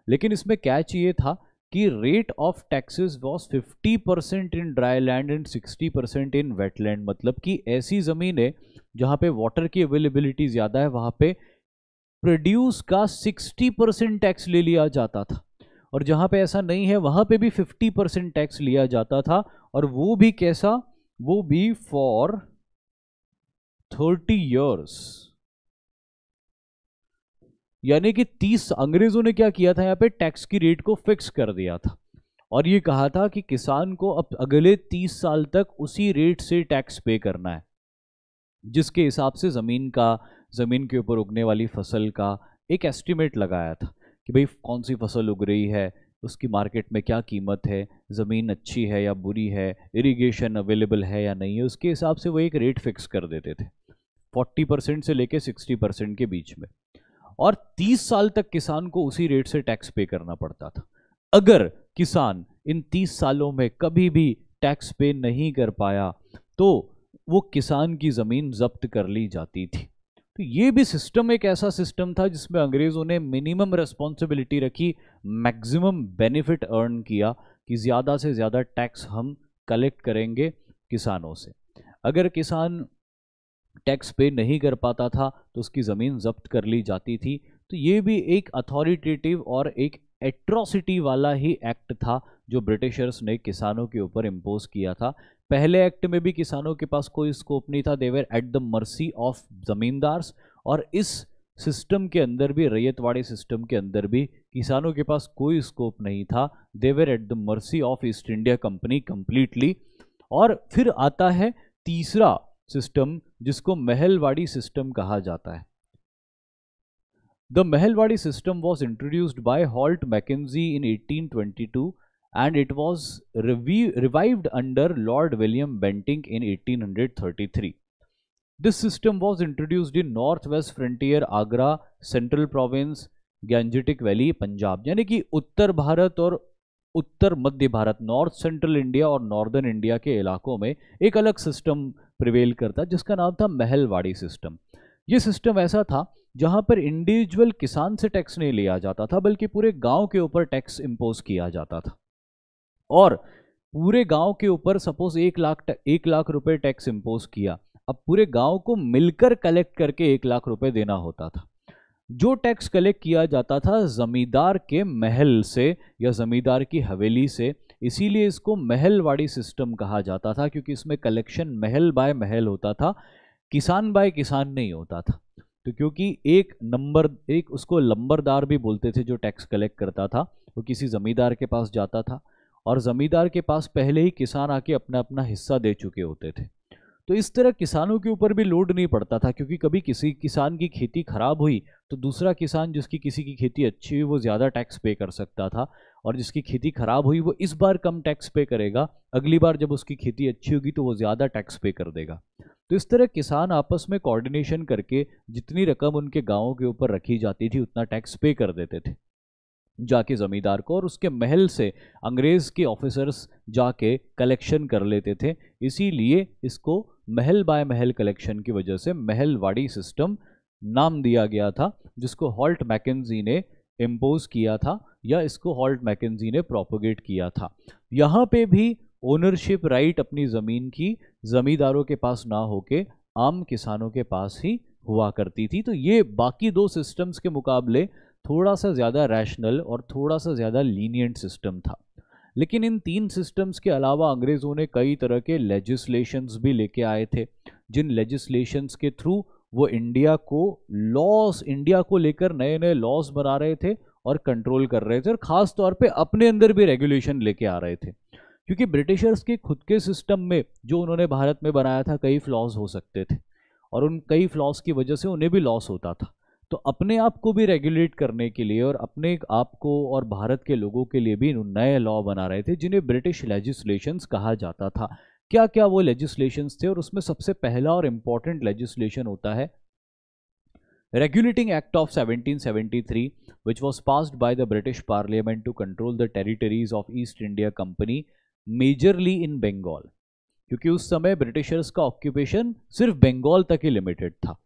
लेकिन इसमें कैच ये था कि rate of taxes was 50 percent in dry land and 60 percent in wetland मतलब कि ऐसी ज़मीन है जहाँ पे वाटर की अवेलेबिलिटी ज़्यादा है वहाँ पे प्रोड्यूस का 60 परसेंट टैक्स ले लिया जाता था और जहाँ पे ऐसा नहीं है वहाँ पे भी 50 परसेंट टैक्स लिया जाता था और वो भी कैसा वो भी फॉर 30 इयर्स यानी कि 30 अंग्रेजों ने क्या किया था यहाँ पे टैक्स की रेट को फिक्स कर दिया था और ये कहा था कि किसान को अब अगले 30 साल तक उसी रेट से टैक्स पे करना है जिसके हिसाब से ज़मीन का ज़मीन के ऊपर उगने वाली फसल का एक एस्टिमेट लगाया था कि भाई कौन सी फसल उग रही है उसकी मार्केट में क्या कीमत है ज़मीन अच्छी है या बुरी है इरिगेशन अवेलेबल है या नहीं है उसके हिसाब से वो एक रेट फिक्स कर देते थे 40 परसेंट से लेके 60 परसेंट के बीच में और 30 साल तक किसान को उसी रेट से टैक्स पे करना पड़ता था अगर किसान इन 30 सालों में कभी भी टैक्स पे नहीं कर पाया तो वो किसान की ज़मीन जब्त कर ली जाती थी तो ये भी सिस्टम एक ऐसा सिस्टम था जिसमें अंग्रेज़ों ने मिनिमम रिस्पॉन्सिबिलिटी रखी मैक्सिमम बेनिफिट अर्न किया कि ज़्यादा से ज़्यादा टैक्स हम कलेक्ट करेंगे किसानों से अगर किसान टैक्स पे नहीं कर पाता था तो उसकी ज़मीन जब्त कर ली जाती थी तो ये भी एक अथॉरिटेटिव और एक एट्रोसिटी वाला ही एक्ट था जो ब्रिटिशर्स ने किसानों के ऊपर इम्पोज किया था पहले एक्ट में भी किसानों के पास कोई स्कोप नहीं था they were at the mercy of zamindars और इस सिस्टम के अंदर भी रैयतवाड़ी सिस्टम के अंदर भी किसानों के पास कोई स्कोप नहीं था they were at the mercy of East India Company completely और फिर आता है तीसरा सिस्टम जिसको महलवाड़ी सिस्टम कहा जाता है The Mahalwadi system was introduced by Holt Mackenzie in 1822 and it was revi revived under Lord William Bentinck in 1833. This system was introduced in northwest frontier Agra, central province, Gangetic valley Punjab यानी कि उत्तर भारत और उत्तर मध्य Bharat north central India और northern India के इलाकों में एक अलग सिस्टम प्रिवेल करता जिसका नाम था महलवाड़ी सिस्टम ये सिस्टम ऐसा था जहां पर इंडिविजुअल किसान से टैक्स नहीं लिया जाता था बल्कि पूरे गांव के ऊपर टैक्स इम्पोज किया जाता था और पूरे गांव के ऊपर सपोज एक लाख एक लाख रुपए टैक्स इम्पोज किया अब पूरे गांव को मिलकर कलेक्ट करके एक लाख रुपए देना होता था जो टैक्स कलेक्ट किया जाता था ज़मींदार के महल से या ज़मींदार की हवेली से इसीलिए इसको महलवाड़ी सिस्टम कहा जाता था क्योंकि इसमें कलेक्शन महल बाय महल होता था किसान बाय किसान नहीं होता था तो क्योंकि एक नंबर एक उसको लंबरदार भी बोलते थे जो टैक्स कलेक्ट करता था वो किसी ज़मींदार के पास जाता था और ज़मींदार के पास पहले ही किसान आके अपना अपना हिस्सा दे चुके होते थे तो इस तरह किसानों के ऊपर भी लोड नहीं पड़ता था क्योंकि कभी किसी किसान की खेती ख़राब हुई तो दूसरा किसान जिसकी किसी की खेती अच्छी हुई वो ज़्यादा टैक्स पे कर सकता था और जिसकी खेती ख़राब हुई वो इस बार कम टैक्स पे करेगा अगली बार जब उसकी खेती अच्छी होगी तो वो ज़्यादा टैक्स पे कर देगा तो इस तरह किसान आपस में कोऑर्डिनेशन करके जितनी रकम उनके गाँव के ऊपर रखी जाती थी उतना टैक्स पे कर देते थे जाके ज़मींदार को और उसके महल से अंग्रेज़ के ऑफिसर्स जाके कलेक्शन कर लेते थे इसीलिए इसको महल बाय महल कलेक्शन की वजह से महलवाड़ी सिस्टम नाम दिया गया था जिसको हॉल्ट मैकेजी ने इम्पोज किया था या इसको हॉल्ट मैकेजी ने प्रोपोगेट किया था यहाँ पे भी ओनरशिप राइट अपनी ज़मीन की ज़मींदारों के पास ना होके आम किसानों के पास ही हुआ करती थी तो ये बाकी दो सिस्टम्स के मुकाबले थोड़ा सा ज़्यादा रैशनल और थोड़ा सा ज़्यादा लीनियंट सिस्टम था लेकिन इन तीन सिस्टम्स के अलावा अंग्रेज़ों ने कई तरह के लेजिस्लेशंस भी लेके आए थे जिन लेजिस्लेशंस के थ्रू वो इंडिया को लॉस इंडिया को लेकर नए नए लॉस बना रहे थे और कंट्रोल कर रहे थे और ख़ास तौर पर अपने अंदर भी रेगुलेशन लेके आ रहे थे क्योंकि ब्रिटिशर्स के खुद के सिस्टम में जो उन्होंने भारत में बनाया था कई फ्लॉज हो सकते थे और उन कई फ्लॉज की वजह से उन्हें भी लॉस होता था तो अपने आप को भी रेगुलेट करने के लिए और अपने आप को और भारत के लोगों के लिए भी नए लॉ बना रहे थे जिन्हें ब्रिटिश लेजिस्लेशन कहा जाता था क्या क्या वो लेजिस्लेशन थे और उसमें सबसे पहला और इम्पॉर्टेंट लेजिस्लेशन होता है regulating act of 1773 which was passed by the British parliament to control the territories of East India Company majorly in Bengal क्योंकि उस समय ब्रिटिशर्स का ऑक्यूपेशन सिर्फ बंगाल तक ही लिमिटेड था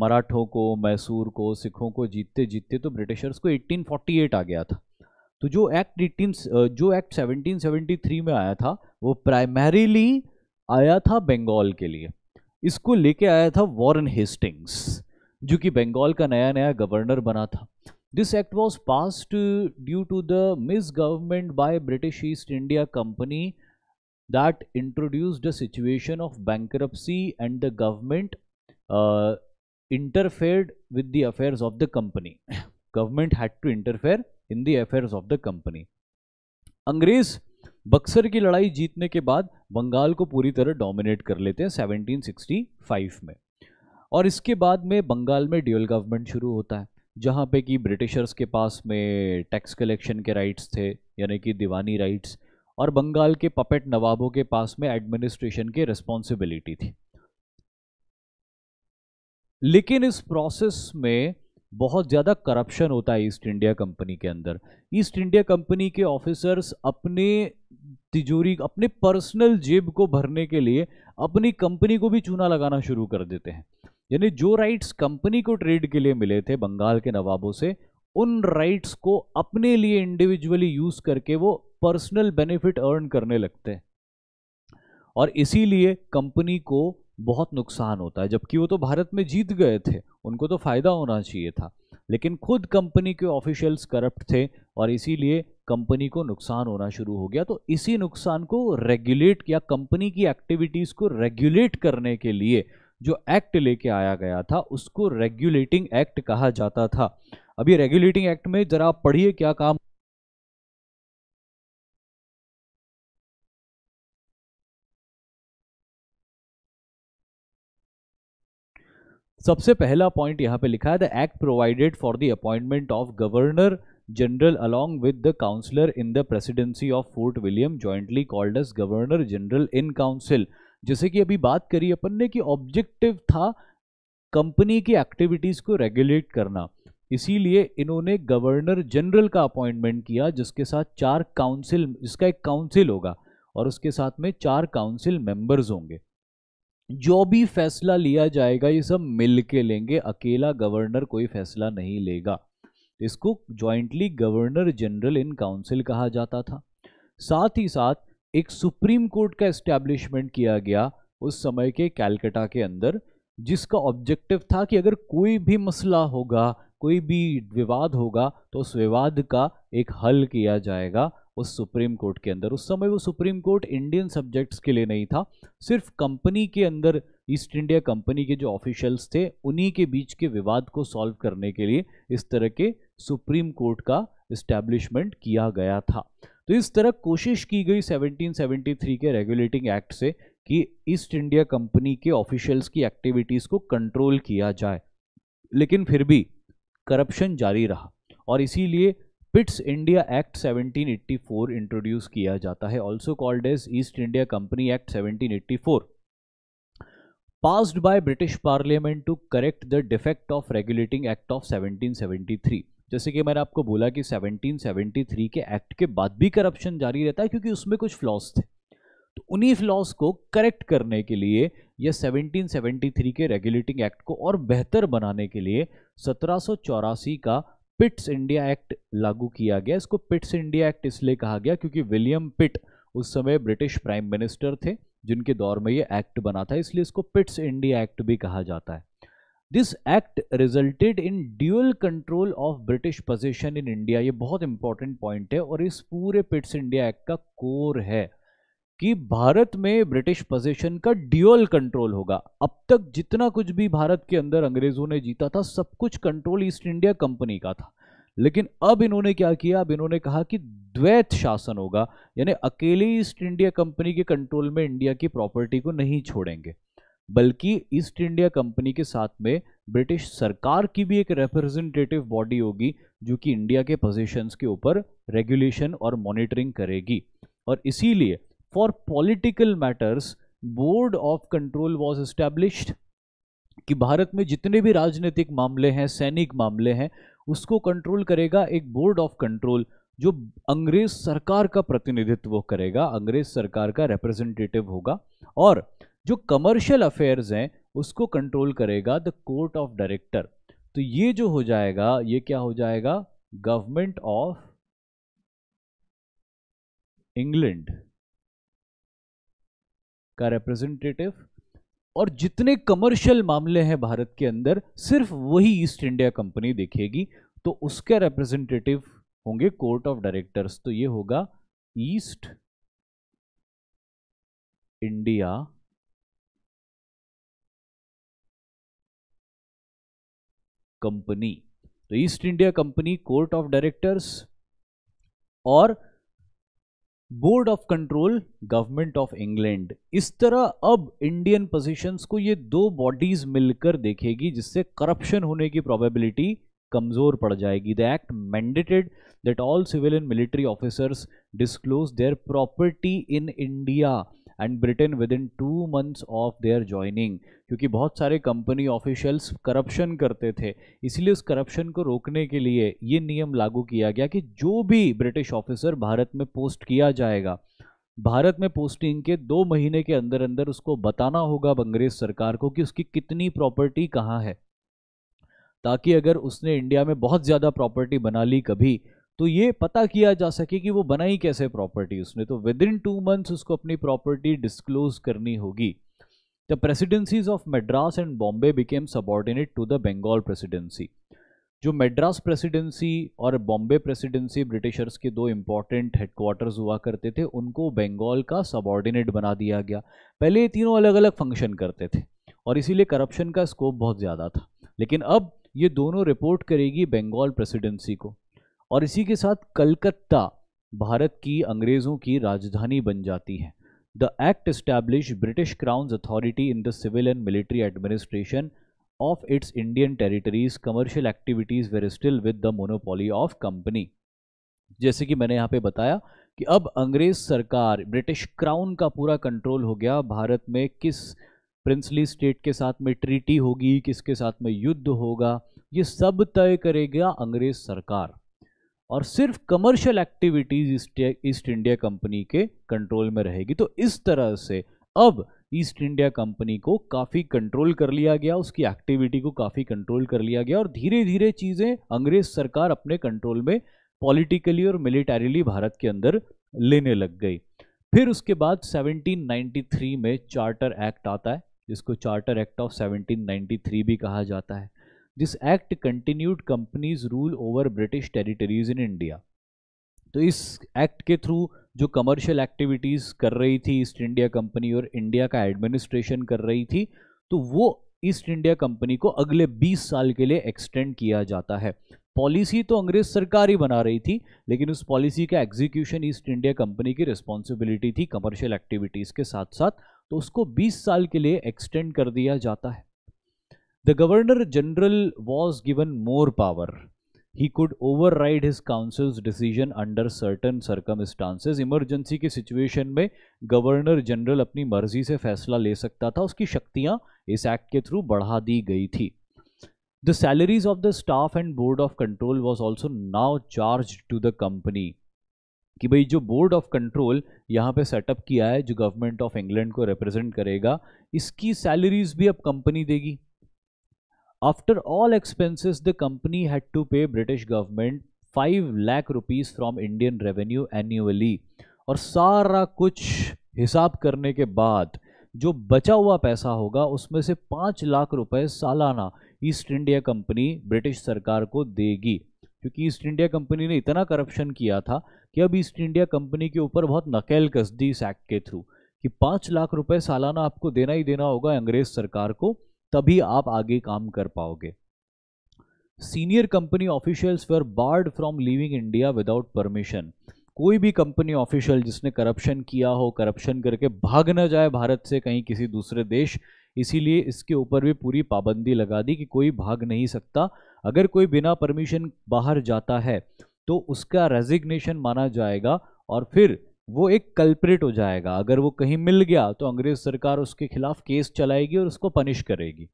मराठों को मैसूर को सिखों को जीतते जीतते तो ब्रिटिशर्स को 1848 आ गया था तो जो एक्ट एटीन जो एक्ट 1773 में आया था वो प्राइमरीली आया था बंगाल के लिए इसको लेके आया था वॉरन हेस्टिंग्स जो कि बंगाल का नया नया गवर्नर बना था this act was passed due to the misgovernment by British East India Company that introduced the situation of bankruptcy and the government interfered with the affairs of the company. Government had to interfere in the affairs of the company. अंग्रेज बक्सर की लड़ाई जीतने के बाद बंगाल को पूरी तरह dominate कर लेते हैं 1765 में और इसके बाद में बंगाल में ड्यूअल गवर्नमेंट शुरू होता है जहाँ पे कि ब्रिटिशर्स के पास में टैक्स कलेक्शन के राइट्स थे यानी कि दीवानी राइट्स और बंगाल के पपेट नवाबों के पास में एडमिनिस्ट्रेशन के रिस्पॉन्सिबिलिटी थी लेकिन इस प्रोसेस में बहुत ज़्यादा करप्शन होता है ईस्ट इंडिया कंपनी के अंदर ईस्ट इंडिया कंपनी के ऑफिसर्स अपने तिजोरी अपने पर्सनल जेब को भरने के लिए अपनी कंपनी को भी चूना लगाना शुरू कर देते हैं यानी जो राइट्स कंपनी को ट्रेड के लिए मिले थे बंगाल के नवाबों से उन राइट्स को अपने लिए इंडिविजुअली यूज़ करके वो पर्सनल बेनिफिट अर्न करने लगते हैं और इसीलिए कंपनी को बहुत नुकसान होता है जबकि वो तो भारत में जीत गए थे उनको तो फ़ायदा होना चाहिए था लेकिन खुद कंपनी के ऑफिशियल्स करप्ट थे और इसीलिए कंपनी को नुकसान होना शुरू हो गया तो इसी नुकसान को रेगुलेट या कंपनी की एक्टिविटीज़ को रेगुलेट करने के लिए जो एक्ट लेके आया गया था उसको रेगुलेटिंग एक्ट कहा जाता था अभी रेगुलेटिंग एक्ट में ज़रा आप पढ़िए क्या काम सबसे पहला पॉइंट यहाँ पे लिखा है the act provided for the appointment of governor general along with the counsellor in the presidency of Fort William jointly called as governor general in council जैसे कि अभी बात करी अपन ने कि ऑब्जेक्टिव था कंपनी की एक्टिविटीज़ को रेगुलेट करना इसीलिए इन्होंने गवर्नर जनरल का अपॉइंटमेंट किया जिसके साथ चार काउंसिल इसका एक काउंसिल होगा और उसके साथ में चार काउंसिल मेंबर्स होंगे जो भी फैसला लिया जाएगा ये सब मिल के लेंगे अकेला गवर्नर कोई फैसला नहीं लेगा इसको jointly governor general in council कहा जाता था साथ ही साथ एक सुप्रीम कोर्ट का एस्टेब्लिशमेंट किया गया उस समय के कैलकटा के अंदर जिसका ऑब्जेक्टिव था कि अगर कोई भी मसला होगा कोई भी विवाद होगा तो उस विवाद का एक हल किया जाएगा उस सुप्रीम कोर्ट के अंदर उस समय वो सुप्रीम कोर्ट इंडियन सब्जेक्ट्स के लिए नहीं था सिर्फ कंपनी के अंदर ईस्ट इंडिया कंपनी के जो ऑफिशियल्स थे उन्हीं के बीच के विवाद को सॉल्व करने के लिए इस तरह के सुप्रीम कोर्ट का इस्टेब्लिशमेंट किया गया था तो इस तरह कोशिश की गई 1773 के रेगुलेटिंग एक्ट से कि ईस्ट इंडिया कंपनी के ऑफिशियल्स की एक्टिविटीज़ को कंट्रोल किया जाए लेकिन फिर भी करप्शन जारी रहा और इसीलिए पिट्स इंडिया एक्ट 1784 इंट्रोड्यूस किया जाता है also called as East India Company act 1784 passed by British parliament to correct the defect of regulating act of 1773 जैसे कि मैंने आपको बोला कि 1773 के एक्ट के बाद भी करप्शन जारी रहता है क्योंकि उसमें कुछ फ्लॉस थे तो उन्हीं फ्लॉस को करेक्ट करने के लिए या 1773 के रेगुलेटिंग एक्ट को और बेहतर बनाने के लिए सत्रह का पिट्स इंडिया एक्ट लागू किया गया इसको पिट्स इंडिया एक्ट इसलिए कहा गया क्योंकि विलियम पिट उस समय ब्रिटिश प्राइम मिनिस्टर थे जिनके दौर में ये एक्ट बना था इसलिए इसको पिट्स इंडिया एक्ट भी कहा जाता है this act resulted in dual control of British possession in India ये बहुत इंपॉर्टेंट पॉइंट है और इस पूरे पिट्स इंडिया एक्ट का कोर है कि भारत में ब्रिटिश पोजीशन का ड्यूअल कंट्रोल होगा अब तक जितना कुछ भी भारत के अंदर अंग्रेजों ने जीता था सब कुछ कंट्रोल ईस्ट इंडिया कंपनी का था लेकिन अब इन्होंने क्या किया अब इन्होंने कहा कि द्वैत शासन होगा यानी अकेले ईस्ट इंडिया कंपनी के कंट्रोल में इंडिया की प्रॉपर्टी को नहीं छोड़ेंगे बल्कि ईस्ट इंडिया कंपनी के साथ में ब्रिटिश सरकार की भी एक रिप्रेजेंटेटिव बॉडी होगी जो कि इंडिया के पोजीशंस के ऊपर रेगुलेशन और मॉनिटरिंग करेगी और इसीलिए for political matters board of control was established कि भारत में जितने भी राजनीतिक मामले हैं सैनिक मामले हैं उसको कंट्रोल करेगा एक बोर्ड ऑफ कंट्रोल जो अंग्रेज सरकार का प्रतिनिधित्व करेगा अंग्रेज सरकार का रिप्रेजेंटेटिव होगा और जो कमर्शियल अफेयर्स हैं उसको कंट्रोल करेगा द कोर्ट ऑफ डायरेक्टर तो ये जो हो जाएगा ये क्या हो जाएगा गवर्नमेंट ऑफ इंग्लैंड का रिप्रेजेंटेटिव और जितने कमर्शियल मामले हैं भारत के अंदर सिर्फ वही ईस्ट इंडिया कंपनी देखेगी तो उसके रिप्रेजेंटेटिव होंगे कोर्ट ऑफ डायरेक्टर्स तो ये होगा ईस्ट इंडिया कंपनी तो East India Company court of directors और board of control government of England इस तरह अब इंडियन पोजीशंस को ये दो बॉडीज मिलकर देखेगी जिससे करप्शन होने की प्रोबेबिलिटी कमज़ोर पड़ जाएगी the act mandated that all civil and military officers disclose their property in India and Britain within two months of their joining क्योंकि बहुत सारे कंपनी ऑफिशियल्स करप्शन करते थे इसलिए उस करप्शन को रोकने के लिए ये नियम लागू किया गया कि जो भी ब्रिटिश ऑफिसर भारत में पोस्ट किया जाएगा भारत में पोस्टिंग के दो महीने के अंदर अंदर उसको बताना होगा अंग्रेज सरकार को कि उसकी कितनी प्रॉपर्टी कहाँ है ताकि अगर उसने इंडिया में बहुत ज़्यादा प्रॉपर्टी बना ली कभी तो ये पता किया जा सके कि वो बनाई कैसे प्रॉपर्टी उसने तो विद इन टू मंथ्स उसको अपनी प्रॉपर्टी डिस्क्लोज करनी होगी the presidencies of Madras and Bombay became subordinate to the Bengal presidency जो मेड्रास प्रेसिडेंसी और बॉम्बे प्रेसिडेंसी ब्रिटिशर्स के दो इम्पॉर्टेंट हेडक्वार्टर्स हुआ करते थे उनको बंगाल का सबॉर्डिनेट बना दिया गया पहले ये तीनों अलग अलग फंक्शन करते थे और इसीलिए करप्शन का स्कोप बहुत ज़्यादा था लेकिन अब ये दोनों रिपोर्ट करेगी बंगाल प्रेसिडेंसी को और इसी के साथ कलकत्ता भारत की अंग्रेज़ों की राजधानी बन जाती है the act establish British crown's authority in the civil and military administration of its Indian territories commercial activities were still with the monopoly of company जैसे कि मैंने यहाँ पे बताया कि अब अंग्रेज़ सरकार ब्रिटिश क्राउन का पूरा कंट्रोल हो गया भारत में किस प्रिंसली स्टेट के साथ में ट्रीटी होगी किसके साथ में युद्ध होगा ये सब तय करेगा अंग्रेज सरकार और सिर्फ commercial activities East India company के कंट्रोल में रहेगी तो इस तरह से अब ईस्ट इंडिया कंपनी को काफ़ी कंट्रोल कर लिया गया उसकी एक्टिविटी को काफ़ी कंट्रोल कर लिया गया और धीरे धीरे चीज़ें अंग्रेज सरकार अपने कंट्रोल में पॉलिटिकली और मिलिटरीली भारत के अंदर लेने लग गई फिर उसके बाद 1793 में चार्टर एक्ट आता है जिसको चार्टर एक्ट ऑफ 1793 भी कहा जाता है this act continued company's rule over British territories in India तो इस एक्ट के थ्रू जो कमर्शियल एक्टिविटीज़ कर रही थी ईस्ट इंडिया कंपनी और इंडिया का एडमिनिस्ट्रेशन कर रही थी तो वो ईस्ट इंडिया कंपनी को अगले 20 साल के लिए एक्सटेंड किया जाता है पॉलिसी तो अंग्रेज सरकार ही बना रही थी लेकिन उस पॉलिसी का एग्जीक्यूशन ईस्ट इंडिया कंपनी की रिस्पॉन्सिबिलिटी थी कमर्शियल एक्टिविटीज़ के साथ साथ तो उसको 20 साल के लिए एक्सटेंड कर दिया जाता है the governor general was given more power he could override his council's decision under certain circumstances emergency की सिचुएशन में गवर्नर जनरल अपनी मर्जी से फैसला ले सकता था उसकी शक्तियां इस एक्ट के थ्रू बढ़ा दी गई थी the salaries of the staff and board of control was also now charge to the company कि भाई जो बोर्ड ऑफ कंट्रोल यहाँ पे सेटअप किया है जो गवर्नमेंट ऑफ इंग्लैंड को रिप्रेजेंट करेगा इसकी सैलरीज भी अब कंपनी देगी after all expenses the company had to pay British government five lakh rupees from Indian revenue annually और सारा कुछ हिसाब करने के बाद जो बचा हुआ पैसा होगा उसमें से पाँच लाख रुपए सालाना ईस्ट इंडिया कंपनी ब्रिटिश सरकार को देगी क्योंकि ईस्ट इंडिया कंपनी ने इतना करप्शन किया था कि अब ईस्ट इंडिया कंपनी के ऊपर बहुत नकेल कस दी इस एक्ट के थ्रू कि पाँच लाख रुपए सालाना आपको देना ही देना होगा अंग्रेज सरकार को तभी आप आगे काम कर पाओगे senior company officials were barred from leaving India without permission कोई भी कंपनी ऑफिशियल जिसने करप्शन किया हो करप्शन करके भाग ना जाए भारत से कहीं किसी दूसरे देश इसीलिए इसके ऊपर भी पूरी पाबंदी लगा दी कि कोई भाग नहीं सकता अगर कोई बिना परमिशन बाहर जाता है तो उसका रेजिग्नेशन माना जाएगा और फिर वो एक कल्परेट हो जाएगा अगर वो कहीं मिल गया तो अंग्रेज सरकार उसके खिलाफ केस चलाएगी और उसको पनिश करेगी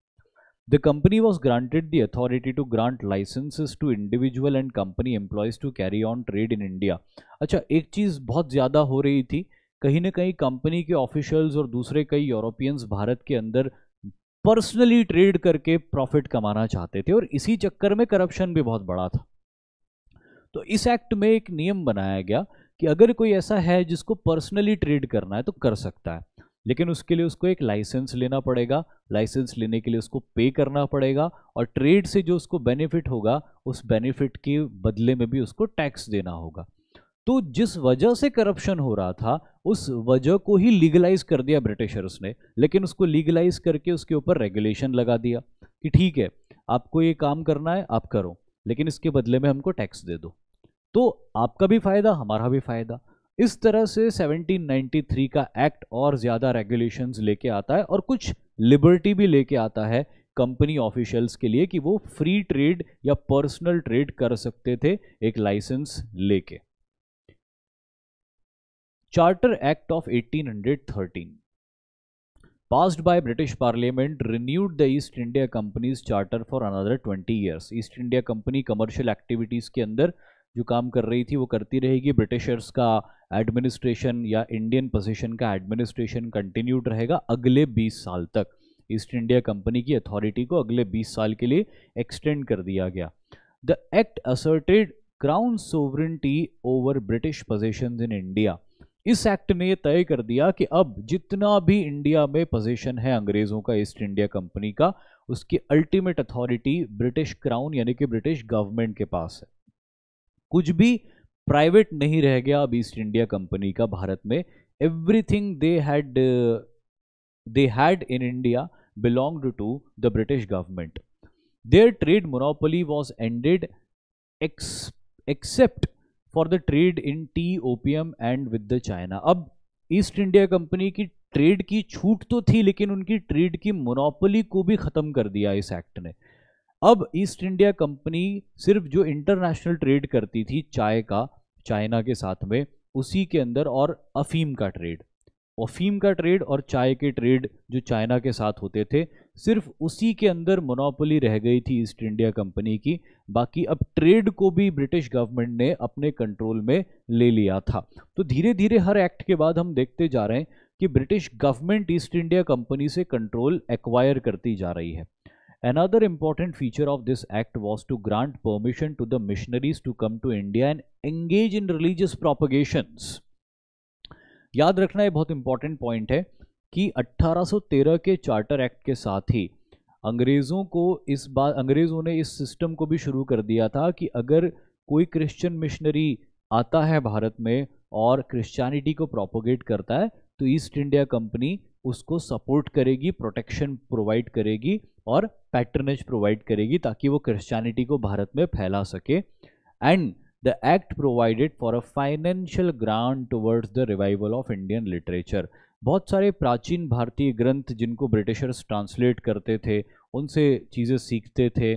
the company was granted the authority to grant licences to individual and company employees to carry on trade in India अच्छा एक चीज़ बहुत ज़्यादा हो रही थी कहीं ना कहीं कंपनी के ऑफिशियल्स और दूसरे कई यूरोपियंस भारत के अंदर पर्सनली ट्रेड करके प्रॉफिट कमाना चाहते थे और इसी चक्कर में करप्शन भी बहुत बड़ा था तो इस एक्ट में एक नियम बनाया गया कि अगर कोई ऐसा है जिसको पर्सनली ट्रेड करना है तो कर सकता है लेकिन उसके लिए उसको एक लाइसेंस लेना पड़ेगा लाइसेंस लेने के लिए उसको पे करना पड़ेगा और ट्रेड से जो उसको बेनिफिट होगा उस बेनिफिट के बदले में भी उसको टैक्स देना होगा तो जिस वजह से करप्शन हो रहा था उस वजह को ही लीगलाइज कर दिया ब्रिटिशर्स ने लेकिन उसको लीगलाइज करके उसके ऊपर रेगुलेशन लगा दिया कि ठीक है आपको ये काम करना है आप करो लेकिन इसके बदले में हमको टैक्स दे दो तो आपका भी फायदा हमारा भी फायदा इस तरह से 1793 का एक्ट और ज्यादा रेगुलेशन लेके आता है और कुछ लिबर्टी भी लेके आता है कंपनी ऑफिशियल्स के लिए कि वो फ्री ट्रेड या पर्सनल ट्रेड कर सकते थे एक लाइसेंस लेके charter act of 1813 passed by British parliament renewed the East India company's charter for another 20 years East India Company commercial activities के अंदर जो काम कर रही थी वो करती रहेगी ब्रिटिशर्स का एडमिनिस्ट्रेशन या इंडियन पोजिशन का एडमिनिस्ट्रेशन कंटिन्यूड रहेगा अगले 20 साल तक ईस्ट इंडिया कंपनी की अथॉरिटी को अगले 20 साल के लिए एक्सटेंड कर दिया गया the act asserted crown sovereignty over British possession in India इस एक्ट ने तय कर दिया कि अब जितना भी इंडिया में पोजिशन है अंग्रेज़ों का ईस्ट इंडिया कंपनी का उसकी अल्टीमेट अथॉरिटी ब्रिटिश क्राउन यानी कि ब्रिटिश गवर्नमेंट के पास है कुछ भी प्राइवेट नहीं रह गया अब ईस्ट इंडिया कंपनी का भारत में everything they had they had in India belonged to the British government their trade monopoly was ended except for the trade in tea opium and with the China अब East India Company की trade की छूट तो थी लेकिन उनकी trade की monopoly को भी खत्म कर दिया इस एक्ट ने अब ईस्ट इंडिया कंपनी सिर्फ जो इंटरनेशनल ट्रेड करती थी चाय का चाइना के साथ में उसी के अंदर और अफीम का ट्रेड अफीम का ट्रेड और चाय के ट्रेड जो चाइना के साथ होते थे सिर्फ उसी के अंदर मोनोपोली रह गई थी ईस्ट इंडिया कंपनी की बाकी अब ट्रेड को भी ब्रिटिश गवर्नमेंट ने अपने कंट्रोल में ले लिया था तो धीरे धीरे हर एक्ट के बाद हम देखते जा रहे हैं कि British government East India Company से कंट्रोल एक्वायर करती जा रही है Another important feature of this act was to grant permission to the missionaries to come to India and engage in religious propagations. याद रखना ये बहुत इंपॉर्टेंट पॉइंट है कि 1813 के चार्टर एक्ट के साथ ही अंग्रेज़ों को इस बात अंग्रेज़ों ने इस सिस्टम को भी शुरू कर दिया था कि अगर कोई क्रिश्चियन मिशनरी आता है भारत में और क्रिश्चियनिटी को प्रोपोगेट करता है तो ईस्ट इंडिया कंपनी उसको सपोर्ट करेगी प्रोटेक्शन प्रोवाइड करेगी और पैटर्नेज प्रोवाइड करेगी ताकि वो क्रिश्चियनिटी को भारत में फैला सके and the act provided for a financial grant towards the revival of Indian literature बहुत सारे प्राचीन भारतीय ग्रंथ जिनको ब्रिटिशर्स ट्रांसलेट करते थे उनसे चीज़ें सीखते थे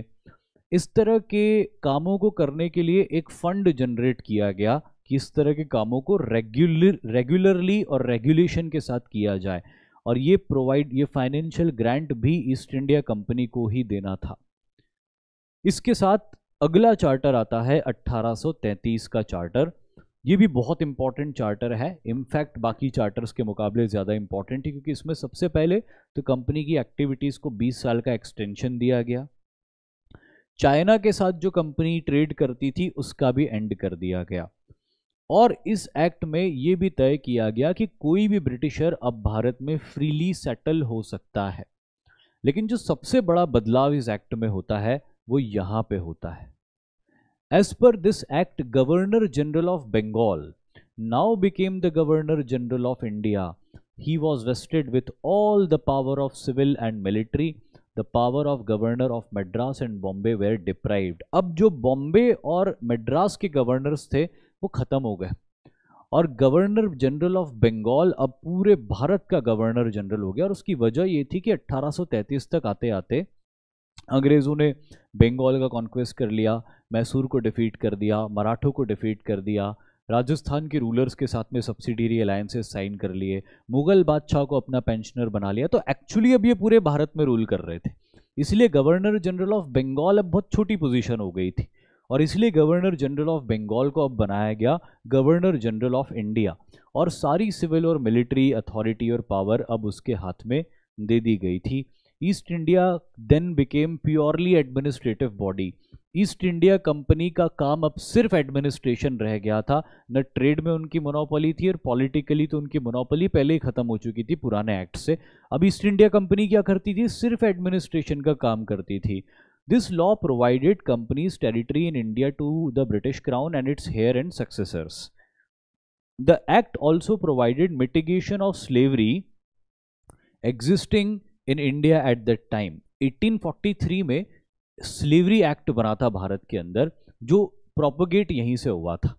इस तरह के कामों को करने के लिए एक फंड जनरेट किया गया कि इस तरह के कामों को रेगुलर रेगुलरली और रेगुलेशन के साथ किया जाए और ये प्रोवाइड ये फाइनेंशियल ग्रांट भी ईस्ट इंडिया कंपनी को ही देना था इसके साथ अगला चार्टर आता है 1833 का चार्टर ये भी बहुत इंपॉर्टेंट चार्टर है इनफैक्ट बाकी चार्टर्स के मुकाबले ज़्यादा इंपॉर्टेंट है क्योंकि इसमें सबसे पहले तो कंपनी की एक्टिविटीज़ को 20 साल का एक्सटेंशन दिया गया चाइना के साथ जो कंपनी ट्रेड करती थी उसका भी एंड कर दिया गया और इस एक्ट में ये भी तय किया गया कि कोई भी ब्रिटिशर अब भारत में फ्रीली सेटल हो सकता है लेकिन जो सबसे बड़ा बदलाव इस एक्ट में होता है वो यहां पे होता है as per this act governor general of Bengal now became the governor general of India he was vested with all the power of civil and military the power of governor of Madras and Bombay were deprived अब जो बॉम्बे और मेड्रास के governors थे वो ख़त्म हो गए और गवर्नर जनरल ऑफ बंगाल अब पूरे भारत का गवर्नर जनरल हो गया और उसकी वजह ये थी कि 1833 तक आते आते अंग्रेज़ों ने बंगाल का कॉन्क्वेस्ट कर लिया मैसूर को डिफीट कर दिया मराठों को डिफीट कर दिया राजस्थान के रूलर्स के साथ में सब्सिडरी अलायंसेस साइन कर लिए मुगल बादशाह को अपना पेंशनर बना लिया तो एक्चुअली अब ये पूरे भारत में रूल कर रहे थे इसलिए गवर्नर जनरल ऑफ बंगाल अब बहुत छोटी पोजीशन हो गई थी और इसलिए गवर्नर जनरल ऑफ बंगाल को अब बनाया गया गवर्नर जनरल ऑफ इंडिया और सारी सिविल और मिलिट्री अथॉरिटी और पावर अब उसके हाथ में दे दी गई थी East India then became purely administrative body East India company का काम अब सिर्फ एडमिनिस्ट्रेशन रह गया था न ट्रेड में उनकी मोनोपोली थी और पॉलिटिकली तो उनकी मोनोपोली पहले ही खत्म हो चुकी थी पुराने एक्ट से अब ईस्ट इंडिया कंपनी क्या करती थी सिर्फ एडमिनिस्ट्रेशन का काम करती थी this law provided companies territory in India to the British crown and its heirs and successors the act also provided mitigation of slavery existing in India at that time eighteen forty three में slavery act बना था भारत के अंदर जो propagate यहीं से हुआ था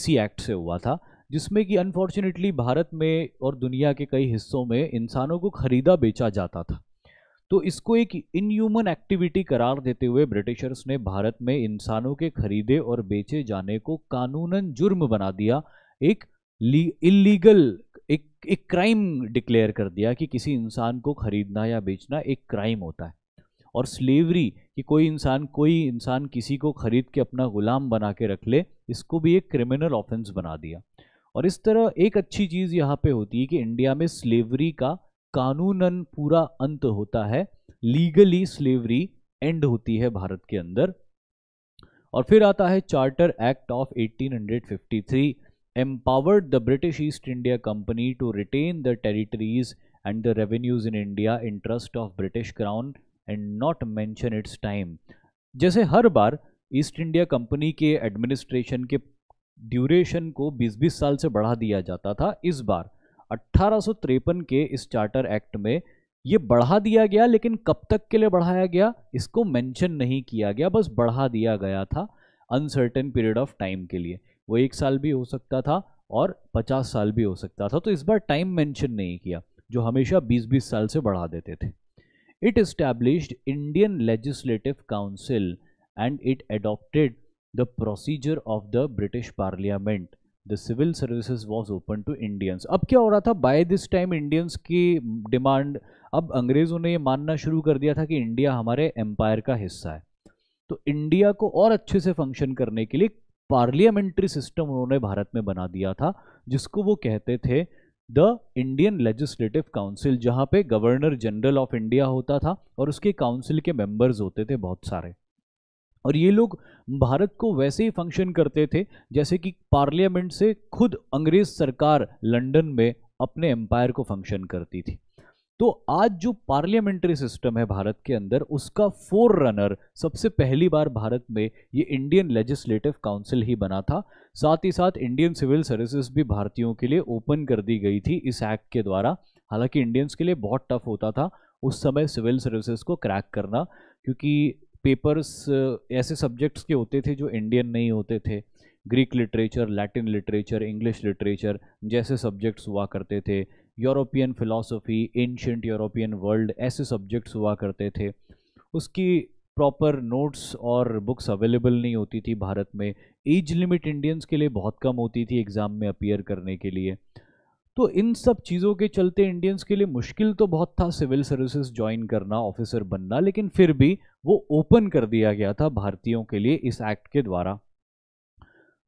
इसी एक्ट से हुआ था जिसमें कि अनफॉर्चुनेटली भारत में और दुनिया के कई हिस्सों में इंसानों को खरीदा बेचा जाता था तो इसको एक इनह्यूमन एक्टिविटी करार देते हुए ब्रिटिशर्स ने भारत में इंसानों के खरीदे और बेचे जाने को कानूनन जुर्म बना दिया एक इलीगल एक एक क्राइम डिक्लेयर कर दिया कि किसी इंसान को खरीदना या बेचना एक क्राइम होता है और स्लेवरी कि कोई इंसान कोई इंसान किसी को खरीद के अपना गुलाम बना के रख ले इसको भी एक क्रिमिनल ऑफेंस बना दिया और इस तरह एक अच्छी चीज़ यहाँ पे होती है कि इंडिया में स्लेवरी का कानूनन पूरा अंत होता है लीगली स्लेवरी एंड होती है भारत के अंदर और फिर आता है charter act of 1853 empowered the British East India company to retain the territories and the revenues in India interest of British crown and not mention its time जैसे हर बार ईस्ट इंडिया कंपनी के एडमिनिस्ट्रेशन के duration को बीस बीस साल से बढ़ा दिया जाता था इस बार अट्ठारह के इस चार्टर एक्ट में ये बढ़ा दिया गया लेकिन कब तक के लिए बढ़ाया गया इसको मेंशन नहीं किया गया बस बढ़ा दिया गया था अनसर्टेन पीरियड ऑफ टाइम के लिए वो एक साल भी हो सकता था और पचास साल भी हो सकता था तो इस बार टाइम मेंशन नहीं किया जो हमेशा बीस बीस साल से बढ़ा देते थे it established Indian legislative council and it adopted the procedure of the British parliament the civil services was open to Indians अब क्या हो रहा था बाय दिस टाइम इंडियंस की डिमांड अब अंग्रेज़ों ने ये मानना शुरू कर दिया था कि इंडिया हमारे एम्पायर का हिस्सा है तो इंडिया को और अच्छे से फंक्शन करने के लिए पार्लियामेंट्री सिस्टम उन्होंने भारत में बना दिया था जिसको वो कहते थे द इंडियन लेजिस्लेटिव काउंसिल जहाँ पे गवर्नर जनरल ऑफ इंडिया होता था और उसके काउंसिल के मेंबर्स होते थे बहुत सारे और ये लोग भारत को वैसे ही फंक्शन करते थे जैसे कि पार्लियामेंट से खुद अंग्रेज सरकार लंदन में अपने एम्पायर को फंक्शन करती थी तो आज जो पार्लियामेंट्री सिस्टम है भारत के अंदर उसका फोर रनर सबसे पहली बार भारत में ये इंडियन लेजिस्लेटिव काउंसिल ही बना था साथ ही साथ इंडियन सिविल सर्विसेज भी भारतीयों के लिए ओपन कर दी गई थी इस एक्ट के द्वारा हालांकि इंडियंस के लिए बहुत टफ होता था उस समय सिविल सर्विसेज को क्रैक करना क्योंकि पेपर्स uh, ऐसे सब्जेक्ट्स के होते थे जो इंडियन नहीं होते थे Greek literature Latin literature English literature जैसे सब्जेक्ट्स हुआ करते थे European philosophy ancient European world ऐसे सब्जेक्ट्स हुआ करते थे उसकी प्रॉपर नोट्स और बुक्स अवेलेबल नहीं होती थी भारत में एज लिमिट इंडियंस के लिए बहुत कम होती थी एग्ज़ाम में अपीयर करने के लिए तो इन सब चीज़ों के चलते इंडियंस के लिए मुश्किल तो बहुत था सिविल सर्विसेज ज्वाइन करना ऑफिसर बनना लेकिन फिर भी वो ओपन कर दिया गया था भारतीयों के लिए इस एक्ट के द्वारा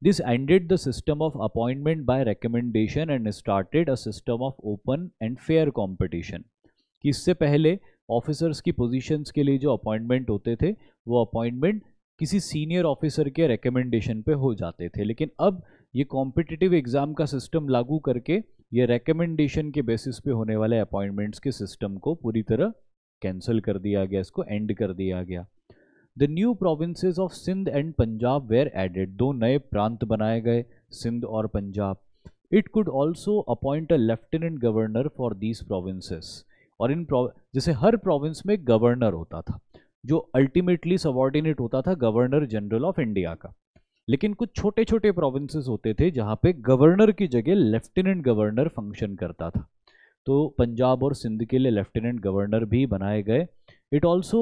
this ended the system of appointment by recommendation and started a system of open and fair competition कि इससे पहले ऑफिसर्स की पोजिशन के लिए जो अपॉइंटमेंट होते थे वो अपॉइंटमेंट किसी सीनियर ऑफिसर के रिकमेंडेशन पे हो जाते थे लेकिन अब ये कॉम्पिटिटिव एग्ज़ाम का सिस्टम लागू करके ये रिकमेंडेशन के बेसिस पे होने वाले अपॉइंटमेंट्स के सिस्टम को पूरी तरह कैंसिल कर दिया गया इसको एंड कर दिया गया the new provinces of Sindh and Punjab were added दो नए प्रांत बनाए गए सिंध और Punjab it could also appoint a lieutenant governor for these provinces और इन प्रो जैसे हर प्रोविंस में गवर्नर होता था जो अल्टीमेटली सबॉर्डिनेट होता था गवर्नर जनरल ऑफ इंडिया का लेकिन कुछ छोटे छोटे प्रोविंसेस होते थे जहाँ पे गवर्नर की जगह लेफ्टिनेंट गवर्नर फंक्शन करता था तो पंजाब और सिंध के लिए लेफ्टिनेंट गवर्नर भी बनाए गए it also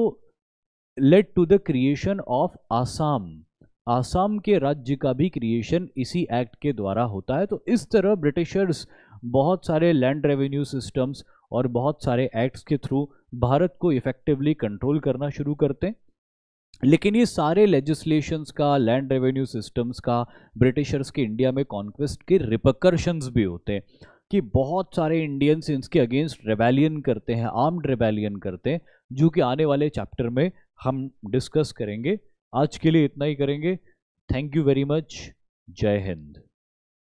led to the creation of Assam Assam के राज्य का भी क्रिएशन इसी एक्ट के द्वारा होता है तो इस तरह ब्रिटिशर्स बहुत सारे लैंड रेवेन्यू सिस्टम्स और बहुत सारे एक्ट्स के थ्रू भारत को इफ़ेक्टिवली कंट्रोल करना शुरू करते हैं लेकिन ये सारे लेजिस्लेशंस का लैंड रेवेन्यू सिस्टम्स का ब्रिटिशर्स के इंडिया में कॉन्क्वेस्ट के रिपकर्शंस भी होते हैं कि बहुत सारे इंडियंस इनके अगेंस्ट रेबेलियन करते हैं आर्म्ड रेबेलियन करते हैं जो कि आने वाले चैप्टर में हम डिस्कस करेंगे आज के लिए इतना ही करेंगे थैंक यू वेरी मच जय हिंद